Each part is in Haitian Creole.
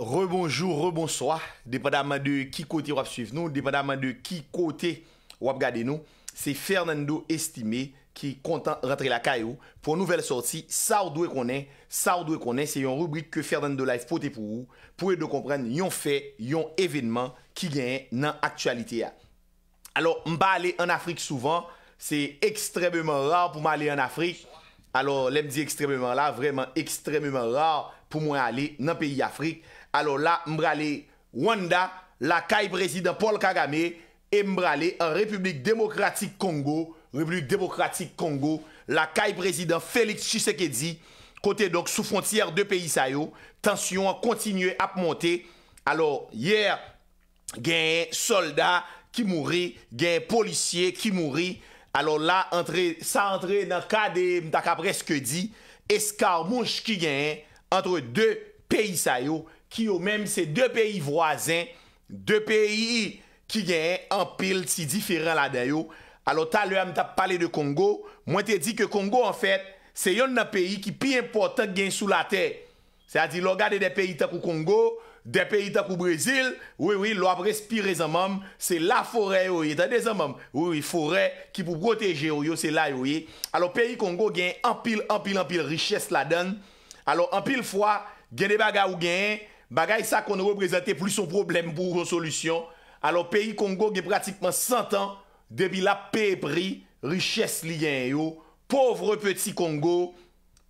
Rebonjou, rebonswa, depadaman de ki kote wap suif nou, depadaman de ki kote wap gade nou, se Fernando Estime ki kontan rentre la kayou pou nouvel sotsi, sa ou dwe konen, sa ou dwe konen, se yon rubrik ke Fernando la espote pou ou, pou e do kompren yon fe, yon evenman ki gen nan aktualite ya. Alo, mba ale en Afrik souvan, se ekstrememen rar pou mwa ale en Afrik, alo lem di ekstrememen la, vremen ekstrememen rar pou mwa ale nan peyi Afrik, alo la mbrale Wanda, la kay prezidant Paul Kagame, e mbrale Republik Demokratik Kongo, Republik Demokratik Kongo, la kay prezidant Félix Chisekedi, kote donc sou fontyer de peyi sa yo, tansyon a kontinye ap monte, alo yer gen soldat ki mouri, gen polisye ki mouri, alo la sa entre nan kade mtak apreske di, eskar mounj ki gen entre de peyi sa yo, Ki yo menm se de peyi vwazen, de peyi ki genye anpil si diferan la dayo. Alo talye am tap pale de Kongo, mwen te di ke Kongo an fèt, se yon nan peyi ki pi important genye sou la tè. Se a di logade de peyi ta kou Kongo, de peyi ta kou Brésil, wè wè, lò ap respire zanmèm, se la fore yoye, ta de zanmèm, wè wè, fore ki pou goteje yoye, se la yoye. Alo peyi Kongo genye anpil, anpil, anpil richès la den. Alo anpil fwa, genye baga ou genye, Bagay sa kon ou reprezentè pou li son problem pou ou solusyon. Alo, peyi Kongo gen pratikman 100 an, debi la pey pri, riches li yen yo, povre peti Kongo,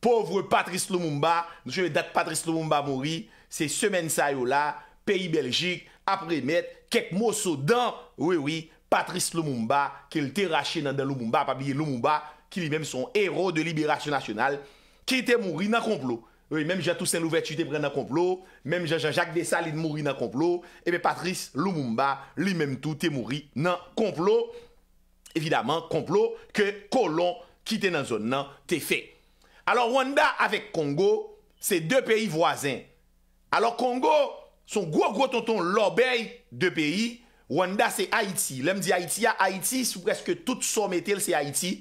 povre Patrice Lumumba, nou cheve dat Patrice Lumumba mouri, se semen sa yo la, peyi Belgik, apre met, kek moso dan, wè wè, Patrice Lumumba, ke l te rache nan dan Lumumba, pa biye Lumumba, ki li menm son ero de liberasyon nasyonal, ki te mouri nan konplo. Mèm Jean-Jean Toussaint Louvertu te pren nan complot. Mèm Jean-Jean Jacques Dessaline mouri nan complot. Epe Patrice Lumumba li mèm tout te mouri nan complot. Evidemment complot ke kolon ki te nan zon nan te fe. Alors Rwanda avek Kongo se de peyi voisin. Alors Kongo son gwo gwo tonton lor beyi de peyi. Rwanda se Haiti. Lèm di Haiti ya Haiti sou preske tout sou metel se Haiti.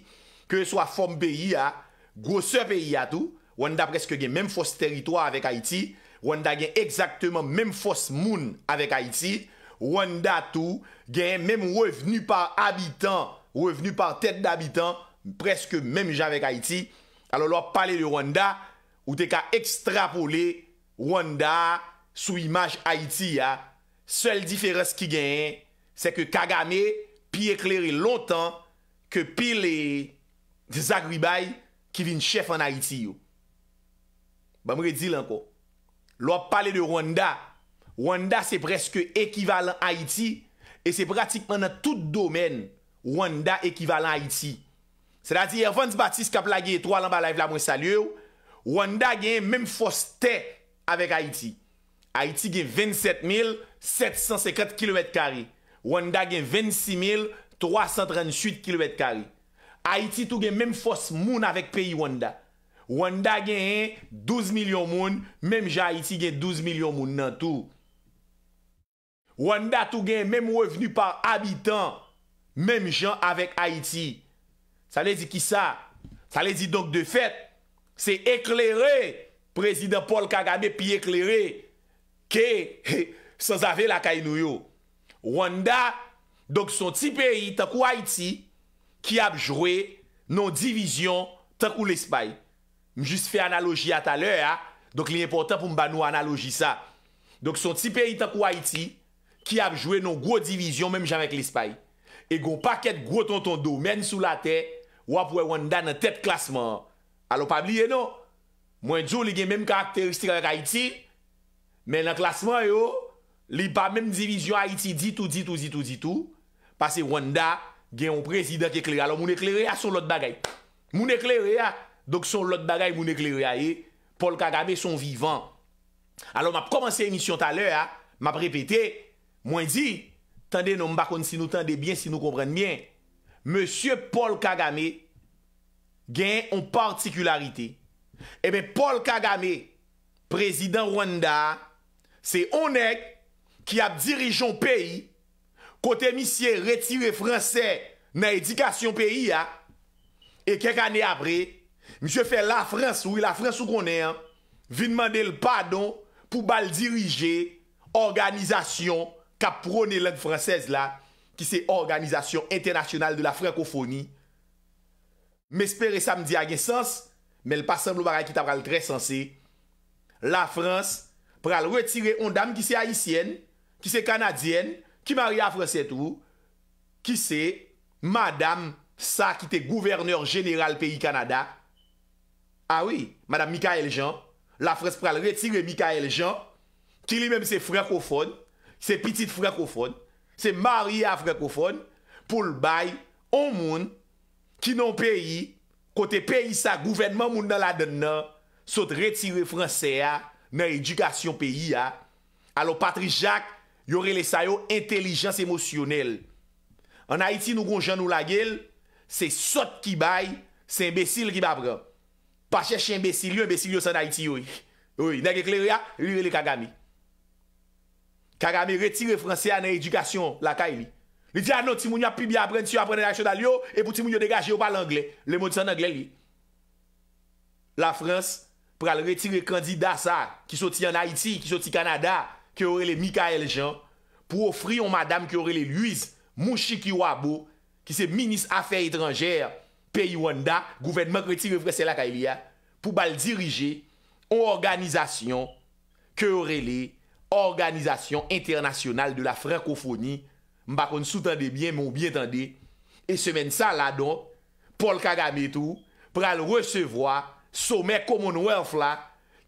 Ke sou a fom peyi ya. Gwo se peyi ya tou. Wanda preske gen menm fos teritwa avèk Haiti. Wanda gen ekzakteman menm fos moun avèk Haiti. Wanda tou gen menm wèv venu par habitan, wèv venu par tèt d'habitan preske menm jan avèk Haiti. Alo lò pale de Wanda, ou te ka ekstrapolé Wanda sou imaj Haiti ya. Sèl diferens ki gen, se ke kagame pi ekleri lontan ke pi le zagribay ki vin chef an Haiti yo. Ba mre di lanko, lwa pale de Rwanda, Rwanda se preske ekivalant Haiti, e se pratikman nan tout domen Rwanda ekivalant Haiti. Se dati Ervans Batis kapla ge etwa lan ba live la mwen salye ou, Rwanda gen men fos te avèk Haiti. Haiti gen 27.750 km2, Rwanda gen 26.338 km2. Haiti tou gen men fos moun avèk peyi Rwanda. Wanda genyen 12 milyon moun, menm jan Haiti genyen 12 milyon moun nan tou. Wanda tou genyen menm wè venu par habitant, menm jan avèk Haiti. Sa le di ki sa? Sa le di donk de fèt, se eklerè, prezident Paul Kagame pi eklerè, ke, se zave la kay nou yo. Wanda, donk son ti peyi tak ou Haiti, ki ap jwè non divizyon tak ou l'espayi. M jist fè analogi atalè ya. Donk li important pou m banou analogi sa. Donk son ti pe itan kou Haiti ki ap jwè non gwo divizyon menm jamek l'espay. E gwo paket gwo tonton do menm sou la te wap wè Wanda nan tet klasman. Alo pabliye nou. Mwen djou li gen menm karakteristik ak Haiti menm nan klasman yo. Li pa menm divizyon Haiti ditou ditou ditou ditou pase Wanda gen yon prezident ke kleri. Alo moun e kleri ya sou lot bagay. Moun e kleri ya. Dok son lot bagay moun eklerye aye, Paul Kagame son vivant. Alors, m ap komanse emisyon talè, m ap repete, mwen di, tende nou m bakon si nou tende bien, si nou komprenne bien, M. Paul Kagame gen yon partikularite. Ebe, eh Paul Kagame, prezident Rwanda, se onek ki ap dirijon peyi, kote misye retiwe franse nan edikasyon peyi, e kek anè apre, Mise fè la Frans wè, la Frans wè konè an, vi nman dè l'pardon pou bal dirije organizasyon kapronè lèng fransèz la, ki se organizasyon internasyonal de la frankofoni. Mè espère sa mdi a gen sens, mè l'pasam lè baray ki ta pral tre sensè. La Frans pral retire on dam ki se Haitienne, ki se Kanadyenne, ki marye a Fransèt wè, ki se Madame Sa, ki te gouverneur general peyi Kanada. Awi, ah madame Mikael Jean, la frez pral retire Mikael Jean, ki li menm se frekofon, se pitit frekofon, se mari afrekofon, pou l bay, on moun, ki non peyi, kote peyi sa gouvenman moun nan la den nan, sot retire franse a, nan edukasyon peyi a, alo Patrice Jacques yorele sayo entelijans emosyonel. An Haiti nou kon jan nou la gel, se sot ki bay, se imbesil ki babra. Pacheche imbesil yo, imbesil yo san Haiti yoy. Oui, neg ekler ya, yoy le Kagame. Kagame retire franse ya nan edukasyon la Kaimi. Li di anon, ah, ti moun yo api bi apren, ti yo aprenen la chou dal yo, e pou ti moun yo degaje yo pal angle. Le moun di san angle yoy. La Frans, pral retire kandida sa, ki soti an Haiti, ki soti Kanada, ki yoy le Mikael Jean, pou ofri yon madame ki yoy le Louise, mou chiki wabo, ki se minis afe etranjere, peyi wan da, gouvenman kritik pou bal dirije an organizasyon kerele, organizasyon internasyonal de la francofoni, mbakon sou tende mwen mwen tende, e semen sa la don, pol kagame tou, pral resevoa some commonwealth la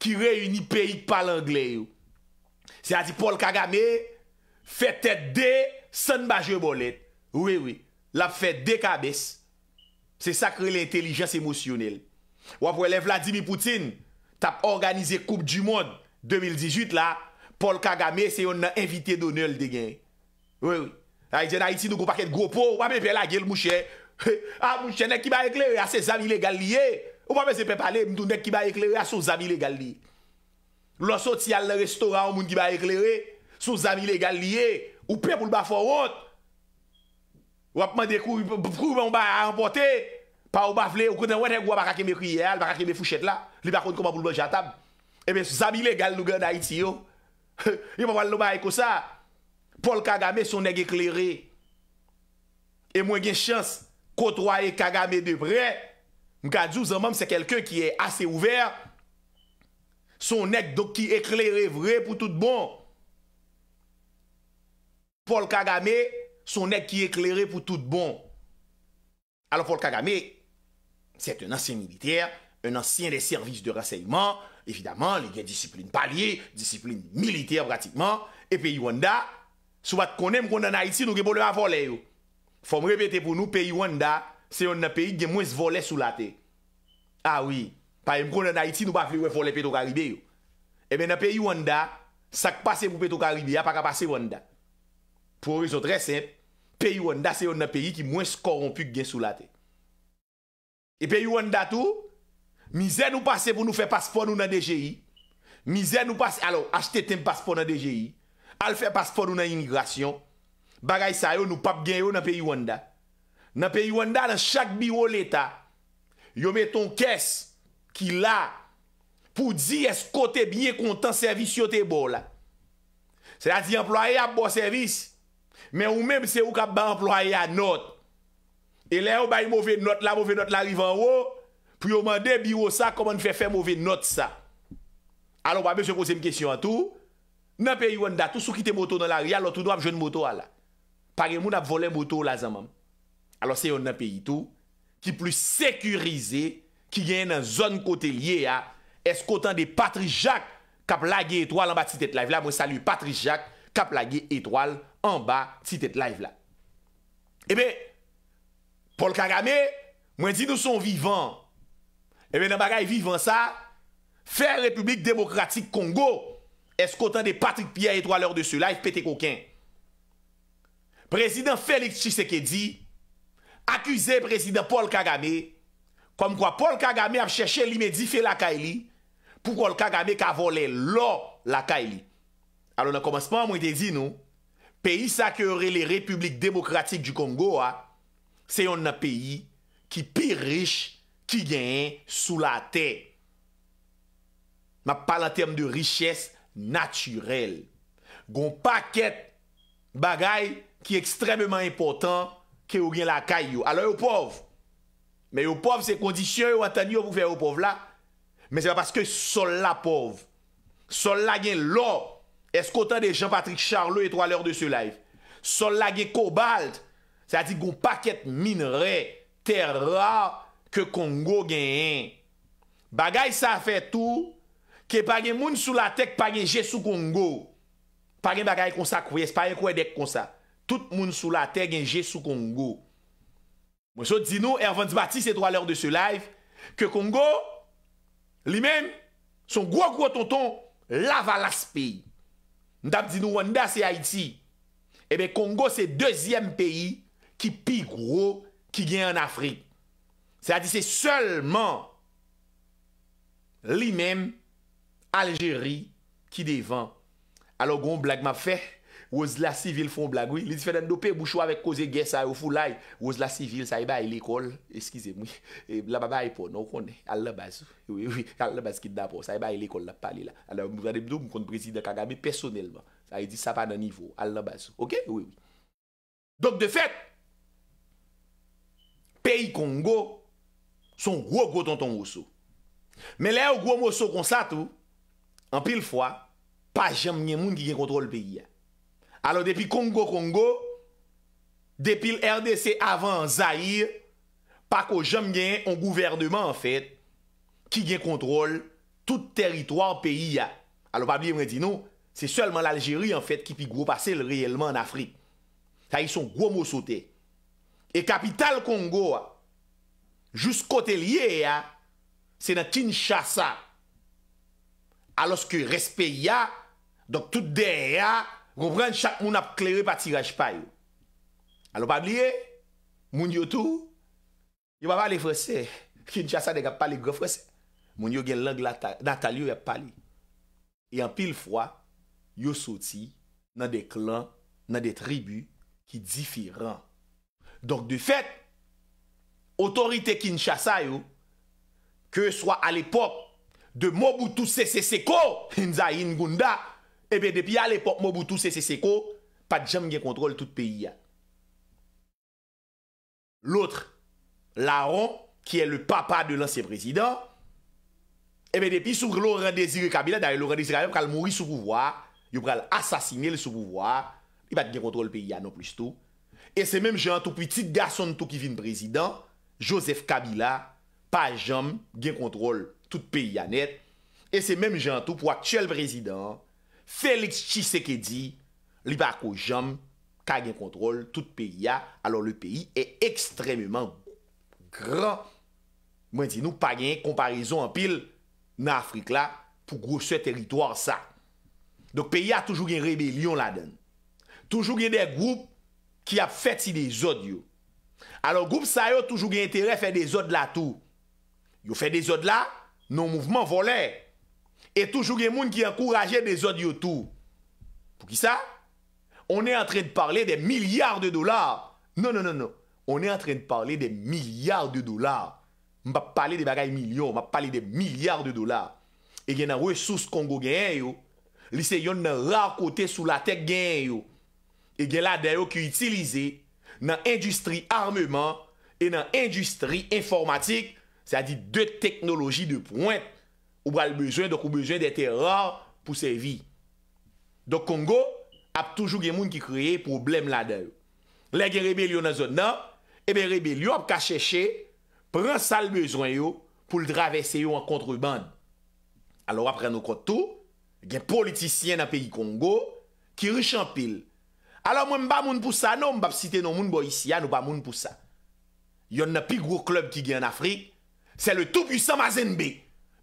ki reuni peyi pal angle yo. Se a di pol kagame, fetet de san bajen bolet, la fet de kabes, Se sakre l'intellijens emosyonel. Wap wè lè Vladimir Poutine, tap organize Koupe du Monde 2018 la, Paul Kagame se yon nan invite donèl de gen. Wè wè. A yon Haiti nou goupakèd goupo, wap mè pè la gel mouchè, a mouchè nèk ki ba eklerè a se zami legal liye, wap mè zè pepane, mè doun nèk ki ba eklerè a sou zami legal liye. Lò sot si al lè restaurant moun ki ba eklerè, sou zami legal liye, wap mè pè pou l'ba fò wot, wap mè dekou mè mba rempote, Pa ou bafle, ou kouten wè te gwa baka keme kriye al, baka keme fouchet la. Li bakon kouman boulbou jatam. Ebe eh sou zami le gal nou gen a iti yo. Yon mwen wale nou ba e kousa. Paul Kagame son ek ekleré. E mwen gen chans kotwa e Kagame de vre. Mwen ka djou zan mwem se kelke ki e ase ouver. Son ek dok ki ekleré vre pou tout bon. Paul Kagame son ek ki ekleré pou tout bon. Alon Paul Kagame... Sèt un ansyen militer, un ansyen de servis de raseyman, evidaman, li gen disiplin palye, disiplin militer pratikman, e peyi wanda, sou bat konen mkwanda naiti nou gebole a vole yo. Fom repete pou nou, peyi wanda, se yon na peyi gen mwen se vole sou late. Awi, pa yon mkwanda naiti nou ba flewe vole peto karibe yo. Emen na peyi wanda, sak pase pou peto karibe ya, pa ka pase wanda. Po rezo tre semp, peyi wanda se yon na peyi ki mwen se korompu gen sou late. E peyiwanda tou, mize nou pase pou nou fe paspon nou nan DGI. Mize nou pase, alo, achete ten paspon nan DGI. Al fe paspon nou nan imigrasyon. Bagay sa yo, nou pap gen yo nan peyiwanda. Nan peyiwanda, nan chak biwo leta, yo meton kes ki la pou di esko te bine kontan servis yo te bo la. Se la di employe a bo servis, men ou men se ou ka ba employe a not, E le yon bayi mouve not la, mouve not la rivan wou, pou yon mande bi wosa, koman fè fè mouve not sa. Alon, wame se pose m kesyon an tou, nan peyi yon da, tou sou kite moto nan la ria, loutou nou ap joun moto ala. Pagè moun ap vole moto la zanman. Alon, se yon nan peyi tou, ki plou sekurize, ki gen nan zon kote liye a, eskotan de Patrice Jacques, kaplage etwal an ba titet live la. Eh Mwen salu Patrice Jacques, kaplage etwal an ba titet live la. Ebe, Pol Kagame, mwen di nou son vivan. E eh mè nan bagay vivan sa, fè republik demokratik Kongo, eskotan de patrik piya etwa lor de sou la, fpete kouken. Prezident Félix Chisekè di, akuse prezident Pol Kagame, kom kwa Pol Kagame ap chèche li medifè la kaili, pou kol Kagame kavole lò la kaili. Alon nan komansman mwen di di nou, peyi sa kè yore le republik demokratik du Kongo a, Se yon nan peyi ki pi riche ki gen sou la te. Ma pala term de richesse naturel. Gon paket bagay ki ekstrememan important ke ou gen lakay yo. Alo yo pov. Me yo pov se kondisyon yo an tan yo pou fe yo pov la. Men se pa paske sol la pov. Sol la gen lo. Eskotan de Jean-Patrick Charleau etwa lor de sou la. Sol la gen kobalt. Sa di goun paket minre, terra, ke Kongo genyen. Bagay sa fe tou, ke pagen moun sou la tek pagen jesou Kongo. Pagen bagay konsa kwe, pagen kwe dek konsa. Tout moun sou la tek genjesou Kongo. Mwen so di nou, Erwans Batis etwa lor de se live, ke Kongo, li men, son gwo gwo tonton, la valas pe. Ndap di nou, wanda se Haiti, ebe eh Kongo se dezyem peyi, ki pi gro, ki gen an Afrik. Sa di se selle man, li men, Algeri, ki devan. Alo goun blag ma fe, waz la sivil fon blag, li di fe nan dope mouchou avèk koze gè sa, waz la sivil, sa e bay l'ekol, eskize mou, la baba e pon, al la bazou, al la bazou ki dna pon, sa e bay l'ekol la pali la, al la mou zade mdou mkoun prezida kagami, personelman, sa e di sa pa nan nivou, al la bazou, ok? Donk de fet, peyi Kongo, son gwo gwo tonton mousou. Men le ou gwo mousou kon sa tou, an pil fwa, pa jem nye moun ki gen kontrol peyi ya. Alo depi Kongo-Kongo, depi l'RDC avan en Zahir, pa ko jem gen an gouvernement en fèt ki gen kontrol tout teritwa an peyi ya. Alo pabli mwen di nou, se selman l'Algérie en fèt ki pi gwo pase reyelman en Afrique. Ta yi son gwo mousotey. E kapital Kongo, jous kote liye ya, se nan kin chasa. Aloske respet ya, donk tout den ya, goun pren chak moun ap kleri pa tiraj payo. Alo pabliye, moun yo tou, yo pa pali fwese, kin chasa dek ap pali gwo fwese, moun yo gen lang natalyo ap pali. E an pil fwa, yo soti nan de klan, nan de tribu ki difiran. Donk de fet, otorite Kinshasa yo, ke e swa al epop de Mobutu Sese Seko, Hinza yin Gunda, ebe eh depi al epop Mobutu Sese Seko, pat jam gen kontrol tout peyi ya. Loutre, Laron, ki e le papa de lanser prezident, ebe eh depi souk loran dezire kabila, dany loran dezire kabila pou kal mouri sou pouvoi, yu pral asasine l sou pouvoi, yu pat gen kontrol peyi ya non plus tout. E se menm jantou pwitit gason tou ki vin prezident Joseph Kabila Pa jom gen kontrol Tout peyi anet E se menm jantou pou aktuel prezident Felix Tshisekedi Li bako jom Ka gen kontrol tout peyi a Alors le peyi e ekstremement Gran Mwen di nou pa gen komparison an pil Na Afrik la pou gwo se teritoar sa Dok peyi a toujou gen Rebellion la den Toujou gen de groupe ki ap fèt si de zod yo. Alors, goup sa yo toujou gen intere fè de zod la tou. Yo fè de zod la, non mouvment volè. E toujou gen moun ki akouraje de zod yo tou. Pou ki sa? On en train de parle de milyard de dolar. Non, non, non, non. On en train de parle de milyard de dolar. M pa pale de bagay milyon. M pa pale de milyard de dolar. E gen an wè sous Kongo gen yo. Li se yon nan rar kote sou la tek gen yo. e gen la deyo ki yi itilize nan industri armeman e nan industri informatik, sa di de teknoloji de pointe ou bral bezwen, dok ou bezwen de teror pou se vi. Dok Kongo ap toujou gen moun ki kriye problem la deyo. Le gen rebel yo nan zon nan, e ben rebel yo ap kacheche, pren sal bezwen yo pou l dravese yo an kontreband. Alo ap ren nou koto, gen politisyen nan peyi Kongo ki richan pil an alo mwen ba moun poussa anom, bab site nou moun bo isya nou ba moun poussa. Yon nan pi grou klub ki gen Afrik, se le tout pwisan mazenbe,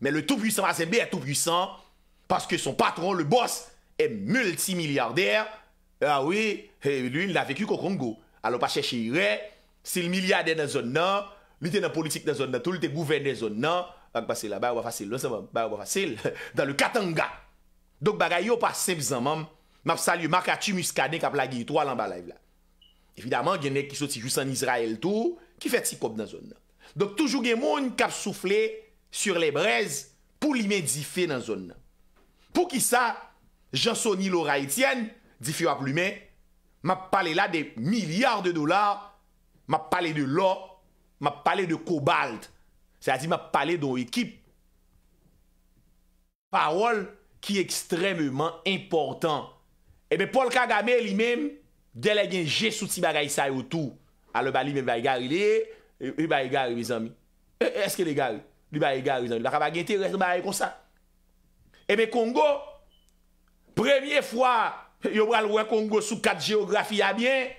men le tout pwisan mazenbe e tout pwisan, paske son patron, le boss, e multi milyarder, ah a wè, luy nan veku koukongo, alo pa chèche yore, se l'milyarder nan zon nan, lute nan politik nan zon nan tout, lute gouven nan zon nan, dan le katanga. Dok bagay yo pa sep zanmanm, map sal yu maka chum uskade kap la ge yi to alan ba la ev la. Evidaman genek ki sot si jous an Israel tou, ki fet si kop nan zon nan. Dok toujou gen moun kap soufle sur le brez pou li men dife nan zon nan. Pou ki sa, jansoni lora etyen, dife wap li men, map pale la de milyar de dolar, map pale de lo, map pale de kobalt, sa di map pale do ekip. Parol ki ekstrememan important Ebe eh Pol Kagame li mem Dele genje sou ti bagay sa yo tou A ah, le bali men bagay gari li Li bagay gari bizanmi E eske li gari Li bagay gari bizanmi Ebe Kongo Premye fwa Yo bral wè Kongo sou kat geografi yabien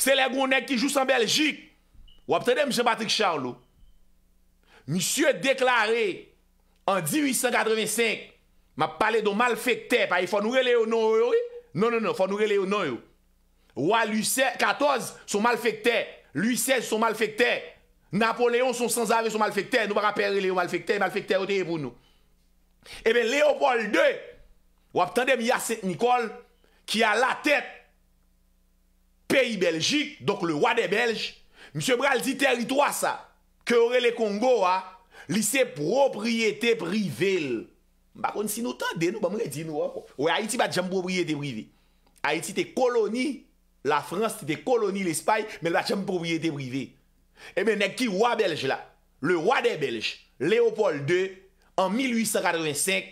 Se le gounèk ki jous an Belgik Wap tene M. Patrick Charlo M. deklare En 1885 Ma pale do mal fèk te Pa yifan wè le yonon wè wè wè Non, non, non, fò nou re leyo non yo. Ouwa, 14 son mal fèkter, lui 16 son mal fèkter, Napoléon son sans avè son mal fèkter, nou ba rapè re leyo mal fèkter, mal fèkter oteye pou nou. Ebe, Léopold II, wap tande mi yase Nikol, ki a la tèp peyi Belgique, donk le wade Belg, msè bral di teri 3 sa, kè ore le Kongo a, li se propriété privèl. Par contre, si nous tendez, bah, nous allons hein. redire nous encore. Oui, Haïti n'est pas de propriété privée. Haïti était colonie, la France est colonie, l'Espagne, mais la jambes propriété privée. Et bien, qui roi belge là Le roi des Belges, Léopold II, en 1885,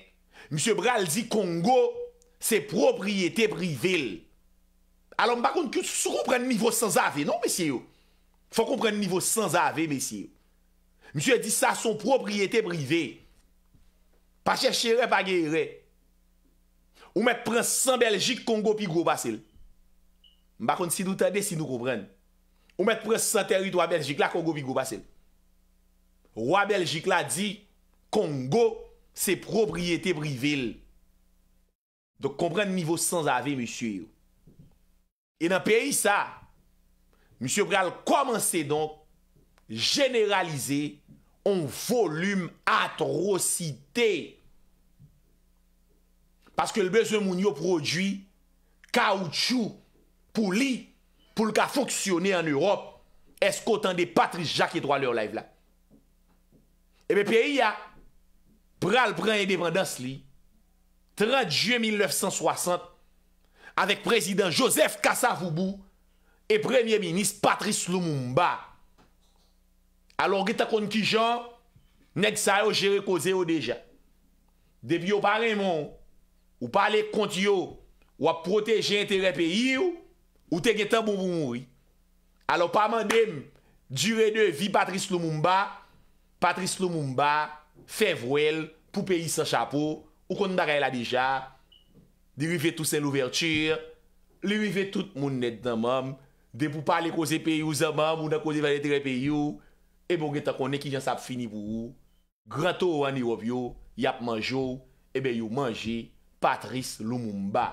M. Bral dit Congo, c'est propriété privée. Alors, par contre, que vous comprenez le niveau sans ave, non, messieurs faut comprendre le niveau sans AV, messieurs. Monsieur dit ça, son propriété privée. Pa cheche re, pa geye re. Ou met prens san Belgique, Kongo pi gwo basel. Bakon si nou tabe, si nou koupren. Ou met prens san territ wap Belgique la, Kongo pi gwo basel. Wap Belgique la di, Kongo se propriété privile. Dok koupren nivou sans ave, monsieur. E nan peyi sa, Monsieur Bral koumanse donk, jeneralize On volume atrosite. Paske l bezon moun yo prodwi kaoutchou pou li pou l ka foksyone an Europe eskotan de Patrice Jacques et trois lèr live la. Ebe peyi ya, pral pran indépendance li, 32 1960, avek prezident Joseph Kassavoubou e premiè minis Patrice Lumumba. alo ge ta kon ki jan, nek sa yo jere koze yo deja. Depi yo parren mon, ou pale kont yo, wap proteje ente repi yu, ou te ge tan pou moun moun. Alo paman dem, dure de vi Patrice Lumumba, Patrice Lumumba, fevrel, pou peyi sa chapo, ou kon dare la deja, di wive tout se l'ouverture, li wive tout moun net nan mam, de pou pale koze peyi ou zan mam, ou nan koze vane ente repi yu, Ebe ou bon, gen ta konen ki jans ap fini pou ou, granto ou ane wop yo, yap manjou, ebe yo manje, patris lou mou mba.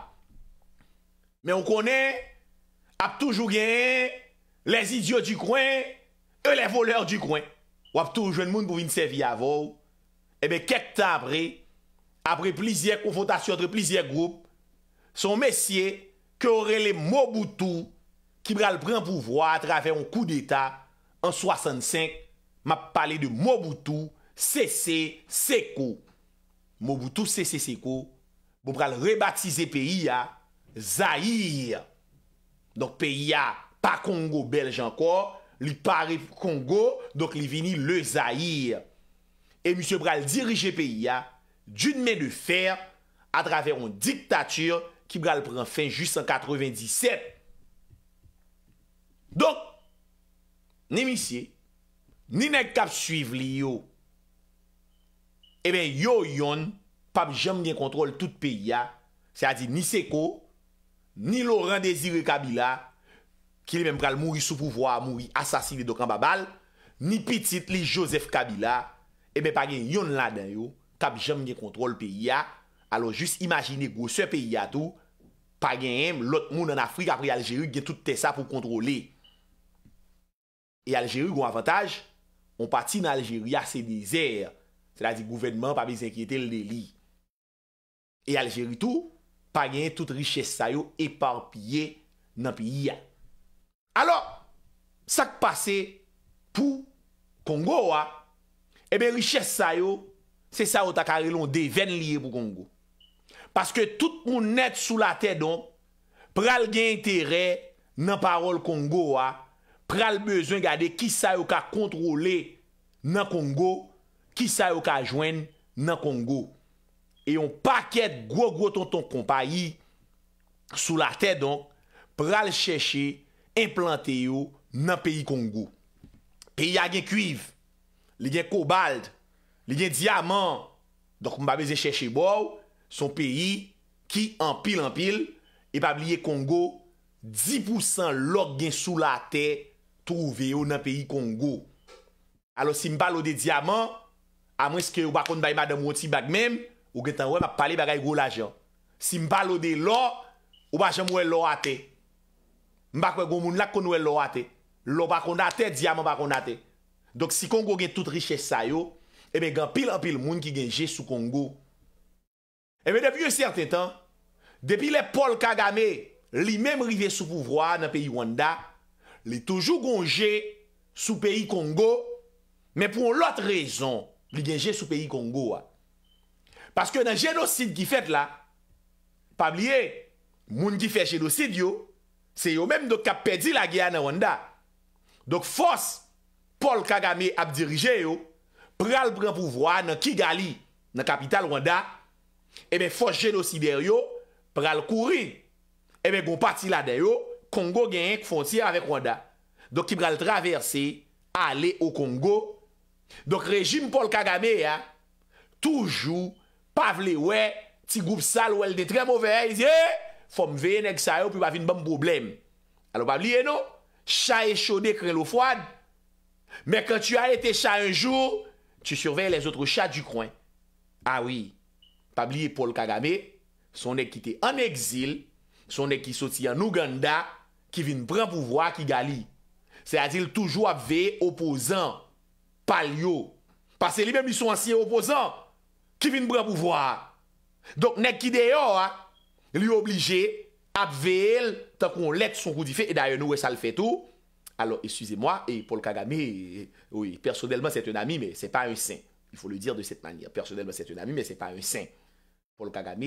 Men ou konen, ap toujou gen, les idyo di kwen, e les voleur di kwen. Ou ap toujou gen moun pou vin se vi avou, ebe ket tan apre, apre plizye konfotasyon, apre plizye goup, son mesye, ke ore le mou boutou, ki bral pran pou vwa, atrave yon kou d'eta, an 65, m ap pale de Mobutu C.C. Sekou. Mobutu C.C. Sekou, bo bral rebatize peyi ya, Zahir. Donk peyi ya, pa Kongo belge anko, li pare Kongo, donk li vini le Zahir. E monsye bral dirije peyi ya, d'une men de fer, a draver an diktatir, ki bral pran fin jist an 97. Donk, ne misye, Ni nek kap suiv li yo. Eben, yo yon, pap jom gen kontrol tout peya. Se a di ni Seko, ni Laurent Desiré Kabila, ki li men pral mouri sou pouvoi, mouri asasiv li Dokan Babal, ni pitit li Joseph Kabila. Eben, pagyen yon la den yo, kap jom gen kontrol peya. Alon, jist imagine gwo se peya tou, pagyen yon, lot moun an Afrika, apri Algeri gen tout te sa pou kontrole. E Algeri gwo avantage, On pati nan Algeri a se dezer. Se la di gouvenman pa bizenkyete l de li. E Algeri tou, pa gen tout richesse sayo eparpye nan piya. Alo, sak pase pou Kongo wa, ebe richesse sayo, se sa otakare lon deven liye pou Kongo. Paske tout moun net sou la te don, pral gen intere nan parol Kongo wa, pral bezwen gade ki sa yo ka kontrole nan Kongo, ki sa yo ka jwen nan Kongo. E yon paket gwo gwo ton ton kompa yi, sou la tè don, pral chèche implantè yo nan peyi Kongo. Peyi a gen kuiv, le gen kobald, le gen diamant, donk mbabe ze chèche bo, son peyi ki anpil anpil, e pabliye Kongo, 10% lòk gen sou la tè, trouve yo nan peyi Kongo. Alo si mba lode diamant, amweske ou bakon bayi mada mwoti bak mem, ou getan wè mba pale bagay gwo la jan. Si mba lode lò, ou ba jan mwen lò ate. Mbak wè gwo moun lak kon wè lò ate. Lò bakon ate, diamant bakon ate. Dok si Kongo gen tout riche sa yo, ebe eh gen pil an pil moun ki gen je sou Kongo. Ebe eh depi yo certain tan, depi le pol kagame, li mem rive sou pouvwa nan peyi Wanda, li toujou gonje sou peyi Kongo, men pou an lot rezon li genje sou peyi Kongo wa. Paske nan genosid ki fet la, pabliye, moun ki fet genosid yo, se yo menm do kap pedi la gya nan wanda. Dok fos, Paul Kagame ap dirije yo, pral pran pouvoan nan Ki Gali, nan kapital wanda, eme fos genosider yo, pral kourin, eme goun pati la deyo, Kongo genye k fonsi avèk wanda Dok ki pral traverse Ale o Kongo Dok rejim Paul Kagame Toujou Pavle we Ti goup sal ou el de tre mowè Fom veye neg sa yo Pou bavine bom problem Alo pavli eno Cha e chode kre lo fwad Me kwen tu ale te cha unjou Tu surveye les otre cha du kwen Awi ah Pavli e Paul Kagame Son ek ki te an exil Son ek ki soti an Uganda qui vient prendre pouvoir qui gali. C'est-à-dire toujours avec opposant palio parce que lui-même ils sont anciens opposants qui vient prendre pouvoir. Donc nèg qui dehors hein, lui obligé à veiller tant qu'on lettre son coup fait et d'ailleurs nous ça le fait tout. Alors excusez-moi et Paul Kagame oui, personnellement c'est un ami mais c'est pas un saint. Il faut le dire de cette manière. Personnellement c'est un ami mais c'est pas un saint. Paul Kagame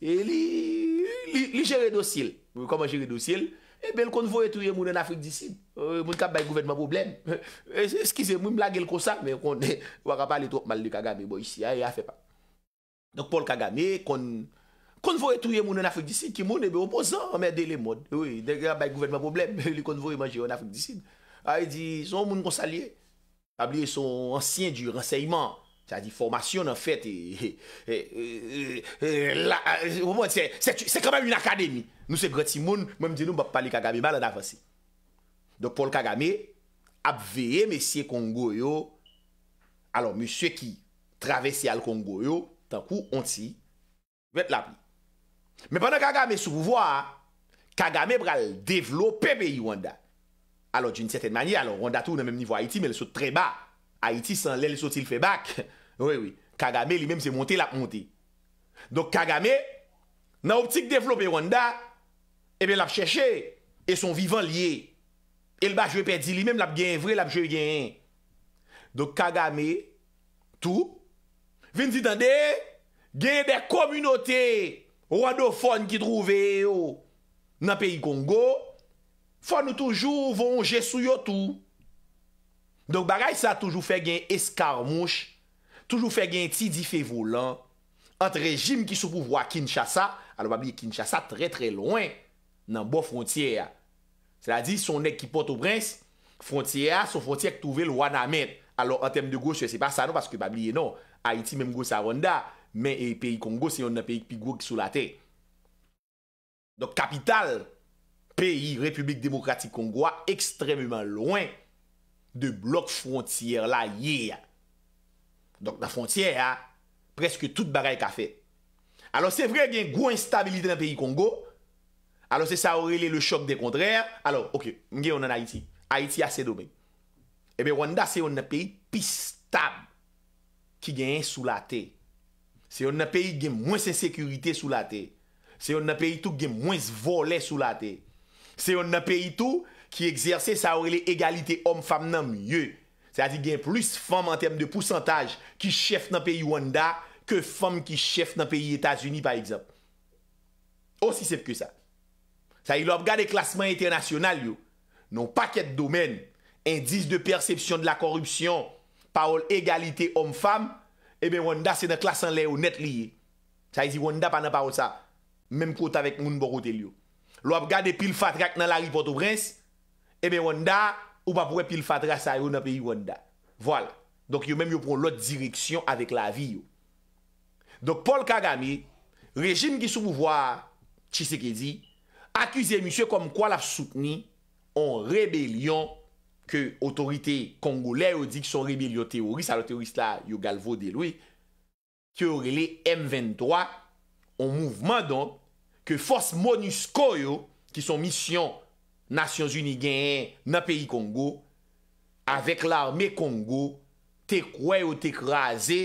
E li jere dosil, moun koman jere dosil, e bel konvo etouye moun en Afrik disin. Euh, moun kap bay gouvenman boblem, eskize moun blage l kosa, moun wak pa li trok mal li kagame, bo yisi a, ya e fe pa. Donk pol kagame, konvo etouye moun en Afrik disin, ki moun e eh bel oposan, mè de le moun, de gra bay gouvenman boblem, moun konvo etouye moun en Afrik disin. A yi di, son moun konsalye, pabli son ansyen di renseyman, Sa di formasyon an fèt e... e... e... e... e... la... se kremen un akademi. Nou se greti moun, mwen mdi nou mbap pali Kagame mal an avansi. Dok pol Kagame, apveye mesye Kongo yo, alon mesye ki travesi al Kongo yo, tankou, onti, wet la pli. Men panan Kagame sou vouvo a, Kagame bral devlop pebe yon da. Alon djoun sèten manye, alon ronda tou nan menm nivou Haiti, men lè sot tre ba. Haiti san lè lè sot il fe bak. Ha! Oui, oui, kagame li menm se monte la ponte. Dok kagame, nan optik devlop e wanda, ebe eh la p chèche, e son vivan liye. El ba jwe pedi li menm la p gen vre, la p jwe gen en. Dok kagame, tou, vin di dande, gen de komunote, wado fon ki trouve yo. Nan peyi Kongo, fon nou toujou vonje sou yo tou. Dok bagay sa toujou fe gen eskarmouche, Toujou fè gwen ti di fè volan. Ant rejim ki sou pouvo a Kinshasa, alo babliye Kinshasa, tre tre loin nan bo frontye a. Sela di, son ek ki pote o Prince, frontye a, son frontye a ki touve lwa nan men. Alo, an tem de gosye, se pa sa nou, paske babliye non. Haiti menm gosye a Rwanda, men e peyi Kongo, se yon nan peyi pi gosye sou la te. Don kapital, peyi Republik Demokratik Kongo a, ekstremement loin de blok frontye a la ye a. Donk nan fontyen ya, preske tout baray ka fe. Alo se vre gen gwen stabilite nan peyi Kongo, alo se sa ore le le chok eh de kontrèr, alo, ok, nge yon nan Haiti. Haiti a se dobe. Ebe Rwanda se yon nan peyi pis stab ki gen sou la te. Se yon nan peyi gen mwen se sekurite sou la te. Se yon nan peyi tou gen mwen se vole sou la te. Se yon nan peyi tou ki egzersè sa ore le egalite om fam nan mye. da zi gen plus fom an tem de pousantaj ki chef nan peyi Wanda ke fom ki chef nan peyi Etats-Unis pa ekzop. Osisif ke sa. Sa yi lop gade klasman etenasyonal yo, non paket domen, indis de persepsyon de la korupsyon, paol egalite om-fam, eh ebe Wanda se nan klasan le yo net liye. Sa yi zi Wanda pa nan paol sa, mem kote avek moun borote yo. Lop gade pil fatrak nan Larry Portobrens, eh ebe Wanda se nan klasman le yo net liye. Ou pa pou epil fadre a sa yon api yon dan Voila Donk yo menm yo prou lot direksyon avek la vi yo Donk Paul Kagame Rejim ki sou mouvoar Chi se ke di Akuse misyo kom kwa laf soutni On rebelion Ke otorite kongole yo di Ki son rebelion teoris A lo teoris la yo galvo de lwe Ke orile M23 On mouvment donk Ke fos monusko yo Ki son misyon Nasyon Zuni genye nan peyi Kongo, avek l'arme Kongo, te kwe ou te kreaze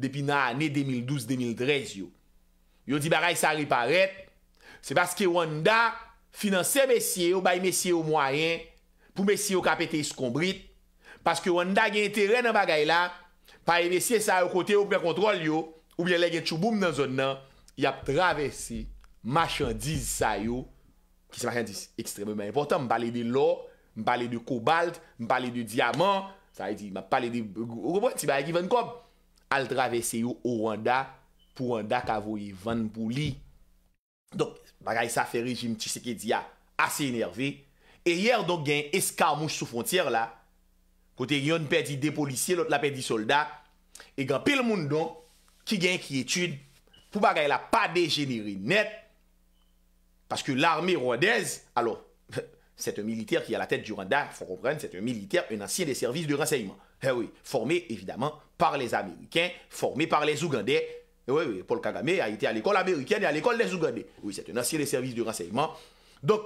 depi nan ane 2012-2013 yo. Yo di bagay sa riparet, se baske Wanda finanse mesye ou bay mesye ou mwayen pou mesye ou kapete iskombrit, baske Wanda genye teren nan bagay la, paye mesye sa yo kote ou prekontrol yo, ou bien le genye chouboum nan zon nan, yap travesi machandize sa yo, Ki semanjen di ekstrememen important. Mbale de lor, mbale de kobalt, mbale de diamant. Sa e di, mbale de, ou kopwen, ti baye ki ven kob. Al travese yo ou randa, pou randa kavoye ven pou li. Donk, bagay sa fe rejim ti seke di a, ase enerve. E yer donk gen eskamouj sou fontyer la. Kote yon pe di depolisye, lot la pe di solda. E gen pil moun donk, ki gen ki etude. Pou bagay la pa degenere net. Parce que l'armée rwandaise, alors, c'est un militaire qui est à la tête du Rwanda, il faut comprendre, c'est un militaire, un ancien des services de renseignement. Eh oui, formé évidemment par les Américains, formé par les Ougandais. Eh oui, oui, Paul Kagame a été à l'école américaine et à l'école des Ougandais. Oui, c'est un ancien des services de renseignement. Donc,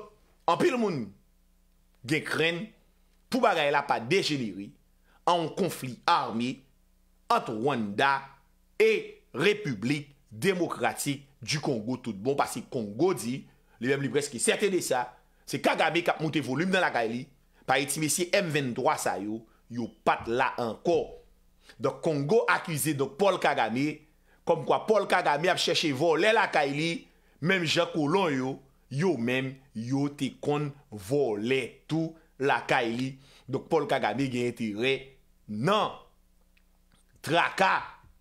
en pile monde, des craintes pour bagaille pas dégénéré en conflit armé entre Rwanda et République démocratique du Congo tout bon parce que Congo dit li bem librez ki serte de sa, se Kagame kap mouti volim dan lakay li, pa iti mesi M23 sa yo, yo pat la ankor. Dok Kongo akize dok Paul Kagame, kom kwa Paul Kagame ap chèche volè lakay li, menm Jacques Ollon yo, yo menm yo te kon volè tou lakay li. Dok Paul Kagame genye tere nan. Traka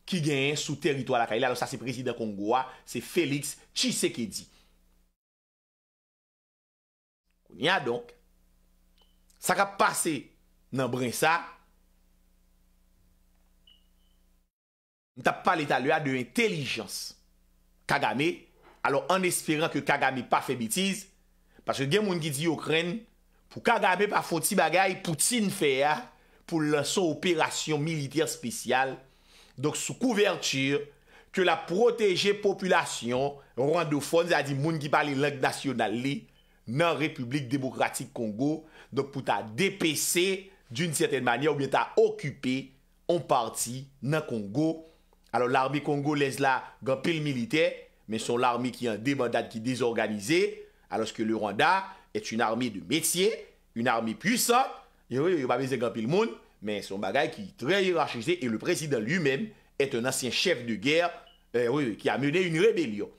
ki genye sou terito lakay li, alo sa se preside Kongo wa, se Felix, chi se ke di? Nya donk, sa ka pase nan brinsa, ni tap pale talua de intelijans. Kagame, alo an espirant ke Kagame pa fe bitiz, paske gen moun ki di Ukren, pou Kagame pa foti bagay, poutin fe a, pou lanson operasyon militer spesyal, donk sou kouvertir, ke la proteje populasyon, randofon, zadi moun ki pale lank nasyonal li, nan Republik Demokratik Kongo donk pou ta depese d'une seten manye ou bien ta okupe an parti nan Kongo alo l'armi Kongo lez la gampil milite, men son l'armi ki yon demandade ki dezorganize aloske le Rwanda et un armi de metye, un armi pwisa yon wè yon mame ze gampil moun men son bagay ki tre yirachise et le presiden luy men et un ansyen chef de ger, wè euh, wè wè, ki amene yon rebelion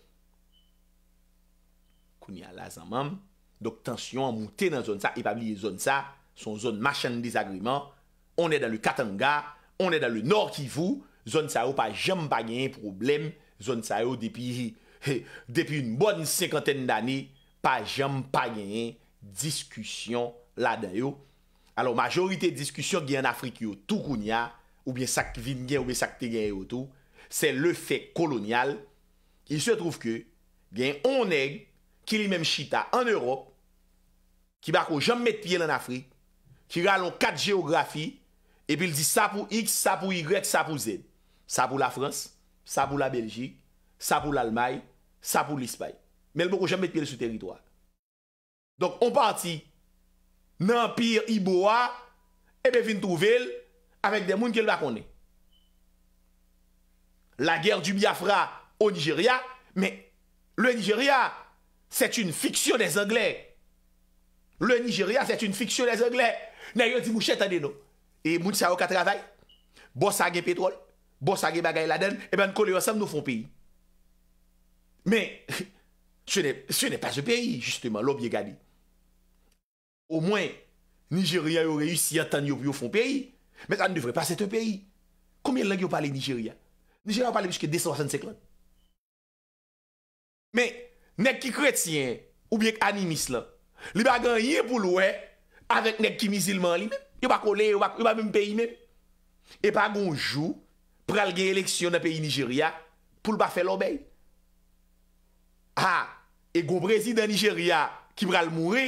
kouni ala zanmanm dok tensyon an mouten nan zon sa, epabliye zon sa, son zon machan disagriman, onè dan le Katanga, onè dan le Nor Kivu, zon sa yo pa jem pa genyen problem, zon sa yo depi, eh, depi un bon 50 den dani, pa jem pa genyen diskusyon la dan yo. Alors majorite diskusyon gen Afrikyo, Toukounia, oubyen Sakvin gen, oubyen Sakte gen yo tou, se le fe kolonyal, il se trouv ke, gen onè, ki li menm chita an Europe, ki bako jom met pye l en Afri, ki ralon kat geografi, epi li di sa pou x, sa pou y, sa pou z. Sa pou la Frans, sa pou la Belgique, sa pou l'Almaï, sa pou l'Ispaye. Men li bako jom met pye l sou teritwa. Donk, on parti nan pyr Iboa, epi fin touvel, avek de moun ke l bako ne. La ger du Biafra ou Nigeria, men, le Nigeria, c'est une fiksyon des Anglais. Le Nijeryan, sè t'une fiksyonè zè glè. Nè yon di mouchè t'anè nou. E moun sa wak a travay, bò sa agè petrol, bò sa agè bagay ladèn, e bèn kòlè yon sèm nou fon peyi. Mè, sè nè pas yon peyi, jistèman, lò biye gani. Ou mwen, Nijeryan yon reyoussi yon tan yon piyo fon peyi, mè nan devre pas sè te peyi. Koumyen lèk yon pale Nijeryan? Nijeryan wap pale biske desan sèn sèk lan. Mè, nèk ki kret sè yon, ou Li ba ganye pou louè avèk nèk ki mizilman li mèm. Yo ba kole, yo ba mèm peyi mèm. E pa gonjou, pral gen eleksyon nan peyi Nigeria pou l'ba fè lò bèy. Ha, e go brezi dan Nigeria ki pral moure,